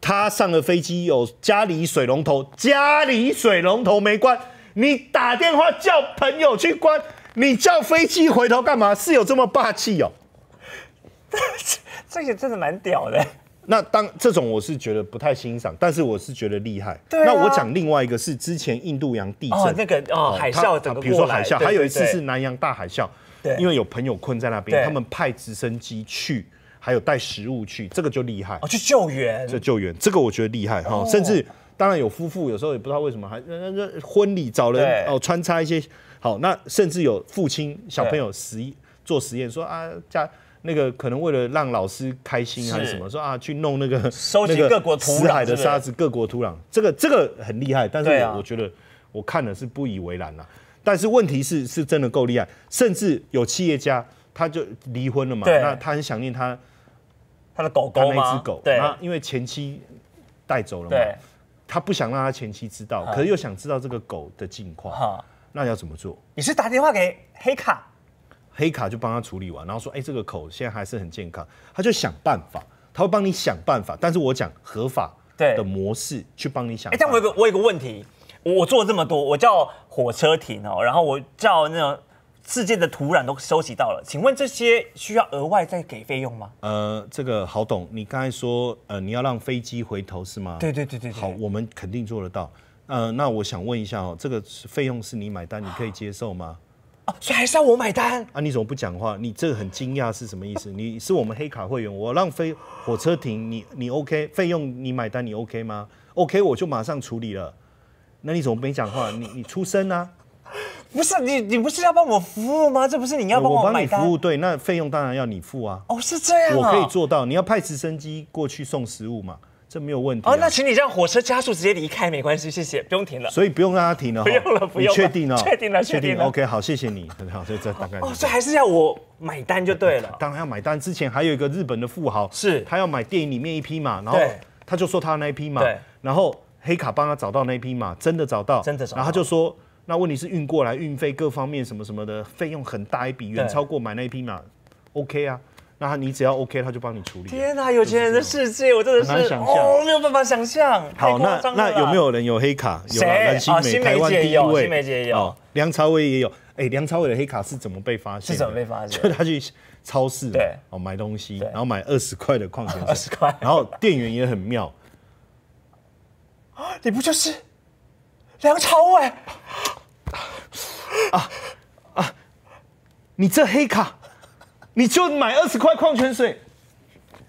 Speaker 2: 他上了飞机，有家里水龙头，家里水龙头没关，你打电话叫朋友去关，你叫飞机回头干嘛？是有这么霸气哦？
Speaker 1: [laughs] 这个真的蛮屌的。
Speaker 2: 那当这种我是觉得不太欣赏，但是我是觉得厉害。那我讲另外一个是之前印度洋地震那个哦海啸的，比如说海啸，还有一次是南洋大海啸，因为有朋友困在那边，他们派直升机去，还有带食物去，这个就厉害哦，去救援，去救援，这个我觉得厉害哈。甚至当然有夫妇有时候也不知道为什么还那那婚礼找人哦穿插一些好，那甚至有父亲小朋友实验做实验说啊家。那个可能为了让老师开心还是什么，说啊去弄那个收集各国土壤的沙子，各国土壤，这个这个很厉害，但是我觉得我看了是不以为然了。但是问题是是真的够厉害，甚至有企业家他就离婚了嘛，那他很想念他他的狗狗那只狗，他因为前妻带走了嘛，他不想让他前妻知道，可是又想知道这个狗的近况，那要怎么做？你是打电话给黑卡。黑卡就帮他处理完，然后说：“哎，这个口现在还是很健康。”他就想办法，他会帮你想办法。但是我讲合法的模式去帮你想。哎，
Speaker 1: 但有个我有个问题，我做这么多，我叫火车停哦，然后我叫那种世界的土壤都收集到了，请问这些需要额外再给费用吗？
Speaker 2: 呃，这个好懂。你刚才说，呃，你要让飞机回头是吗？对对对对好，我们肯定做得到。呃，那我想问一下哦，这个费用是你买单，你可以接受吗？所以还是要我买单啊？你怎么不讲话？你这个很惊讶是什么意思？你是我们黑卡会员，我让飞火车停你，你 OK？费用你买单，你 OK 吗？OK，我就马上处理了。那你怎么没讲话？你你出声
Speaker 1: 啊？不是你，你不是要帮我服务吗？这不是你要我帮你服务
Speaker 2: 对？那费用当然要你付啊。哦，
Speaker 1: 是这样我可以做
Speaker 2: 到，你要派直升机过去送食物嘛？这没有问题哦，那
Speaker 1: 请你让火车加速直接离开没关系，谢谢，不用停了。所以
Speaker 2: 不用让他停了，不用了，不用了。确定了？确定了，确定了。OK，好，谢谢你，很好，这大概哦，这
Speaker 1: 还是要我买单就
Speaker 2: 对了，[laughs] 当然要买单。之前还有一个日本的富豪，是他要买电影里面一匹马，然后他就说他那一匹马，然后黑卡帮他找到那一匹马，真的找到，真的找，然后就说那问题是运过来运费各方面什么什么的费用很大一笔，远超过买那一匹马，OK 啊。那你只要 OK，他就帮你处理。天
Speaker 1: 哪，有钱人的世界，我真的是哦，没有办法想象。好，那那有没有
Speaker 2: 人有黑卡？有啊，新媒姐有，新媒姐有。哦，梁朝伟也有。哎，梁朝伟的黑卡是怎么被发现？是怎么被发现？就他去超市对哦买东西，然后买二十块的矿泉水，二十块，然后店员也很妙
Speaker 1: 你不就是梁朝伟？啊啊！你这黑卡。
Speaker 2: 你就买二十块矿泉水，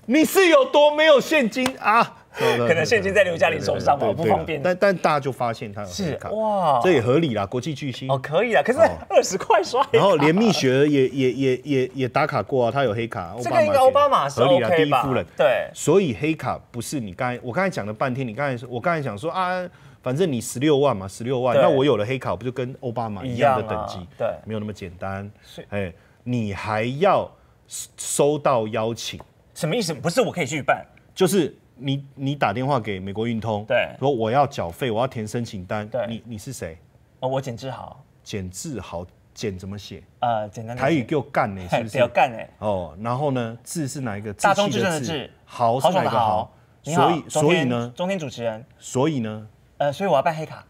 Speaker 2: 你是有多没有现金啊？可能现
Speaker 1: 金在刘嘉玲手上嘛，不方便。但但大家就发现他有黑卡哇，这
Speaker 2: 也合理啦。国际巨星哦，可以啦。可是
Speaker 1: 二十块刷，然后连
Speaker 2: 蜜雪也也也也也打卡过啊，他有黑卡。这个应该奥巴马是第一夫人对，所以黑卡不是你刚才我刚才讲了半天，你刚才我刚才讲说啊，反正你十六万嘛，十六万，那我有了黑卡，不就跟奥巴马一样的等级？对，没有那么简单。是哎。你还要收到邀请，
Speaker 1: 什么意思？不是我可以去办，
Speaker 2: 就是你你打电话给美国运通，对，说我要缴费，我要填申请单。对，你你是谁？
Speaker 1: 哦，我简志豪。
Speaker 2: 简志豪，简怎么写？
Speaker 1: 呃，简单。台语
Speaker 2: 叫干呢，是不是？叫干呢。哦，然后呢？字是哪一个？大中之正的“字，豪是哪一个“豪”？所以，所以呢？
Speaker 1: 中天主持人。
Speaker 2: 所以呢？
Speaker 1: 呃，所以我要办黑卡。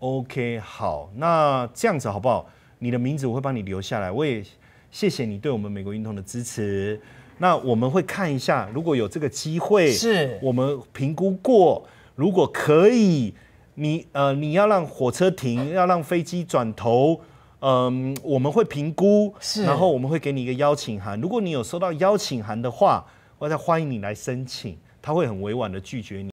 Speaker 2: OK，好，那这样子好不好？你的名字我会帮你留下来，我也。谢谢你对我们美国运动的支持。那我们会看一下，如果有这个机会，是我们评估过，如果可以，你呃你要让火车停，要让飞机转头，嗯，我们会评估，是，然后我们会给你一个邀请函。如果你有收到邀请函的话，我再欢迎你来申请。他会很委婉的拒绝你。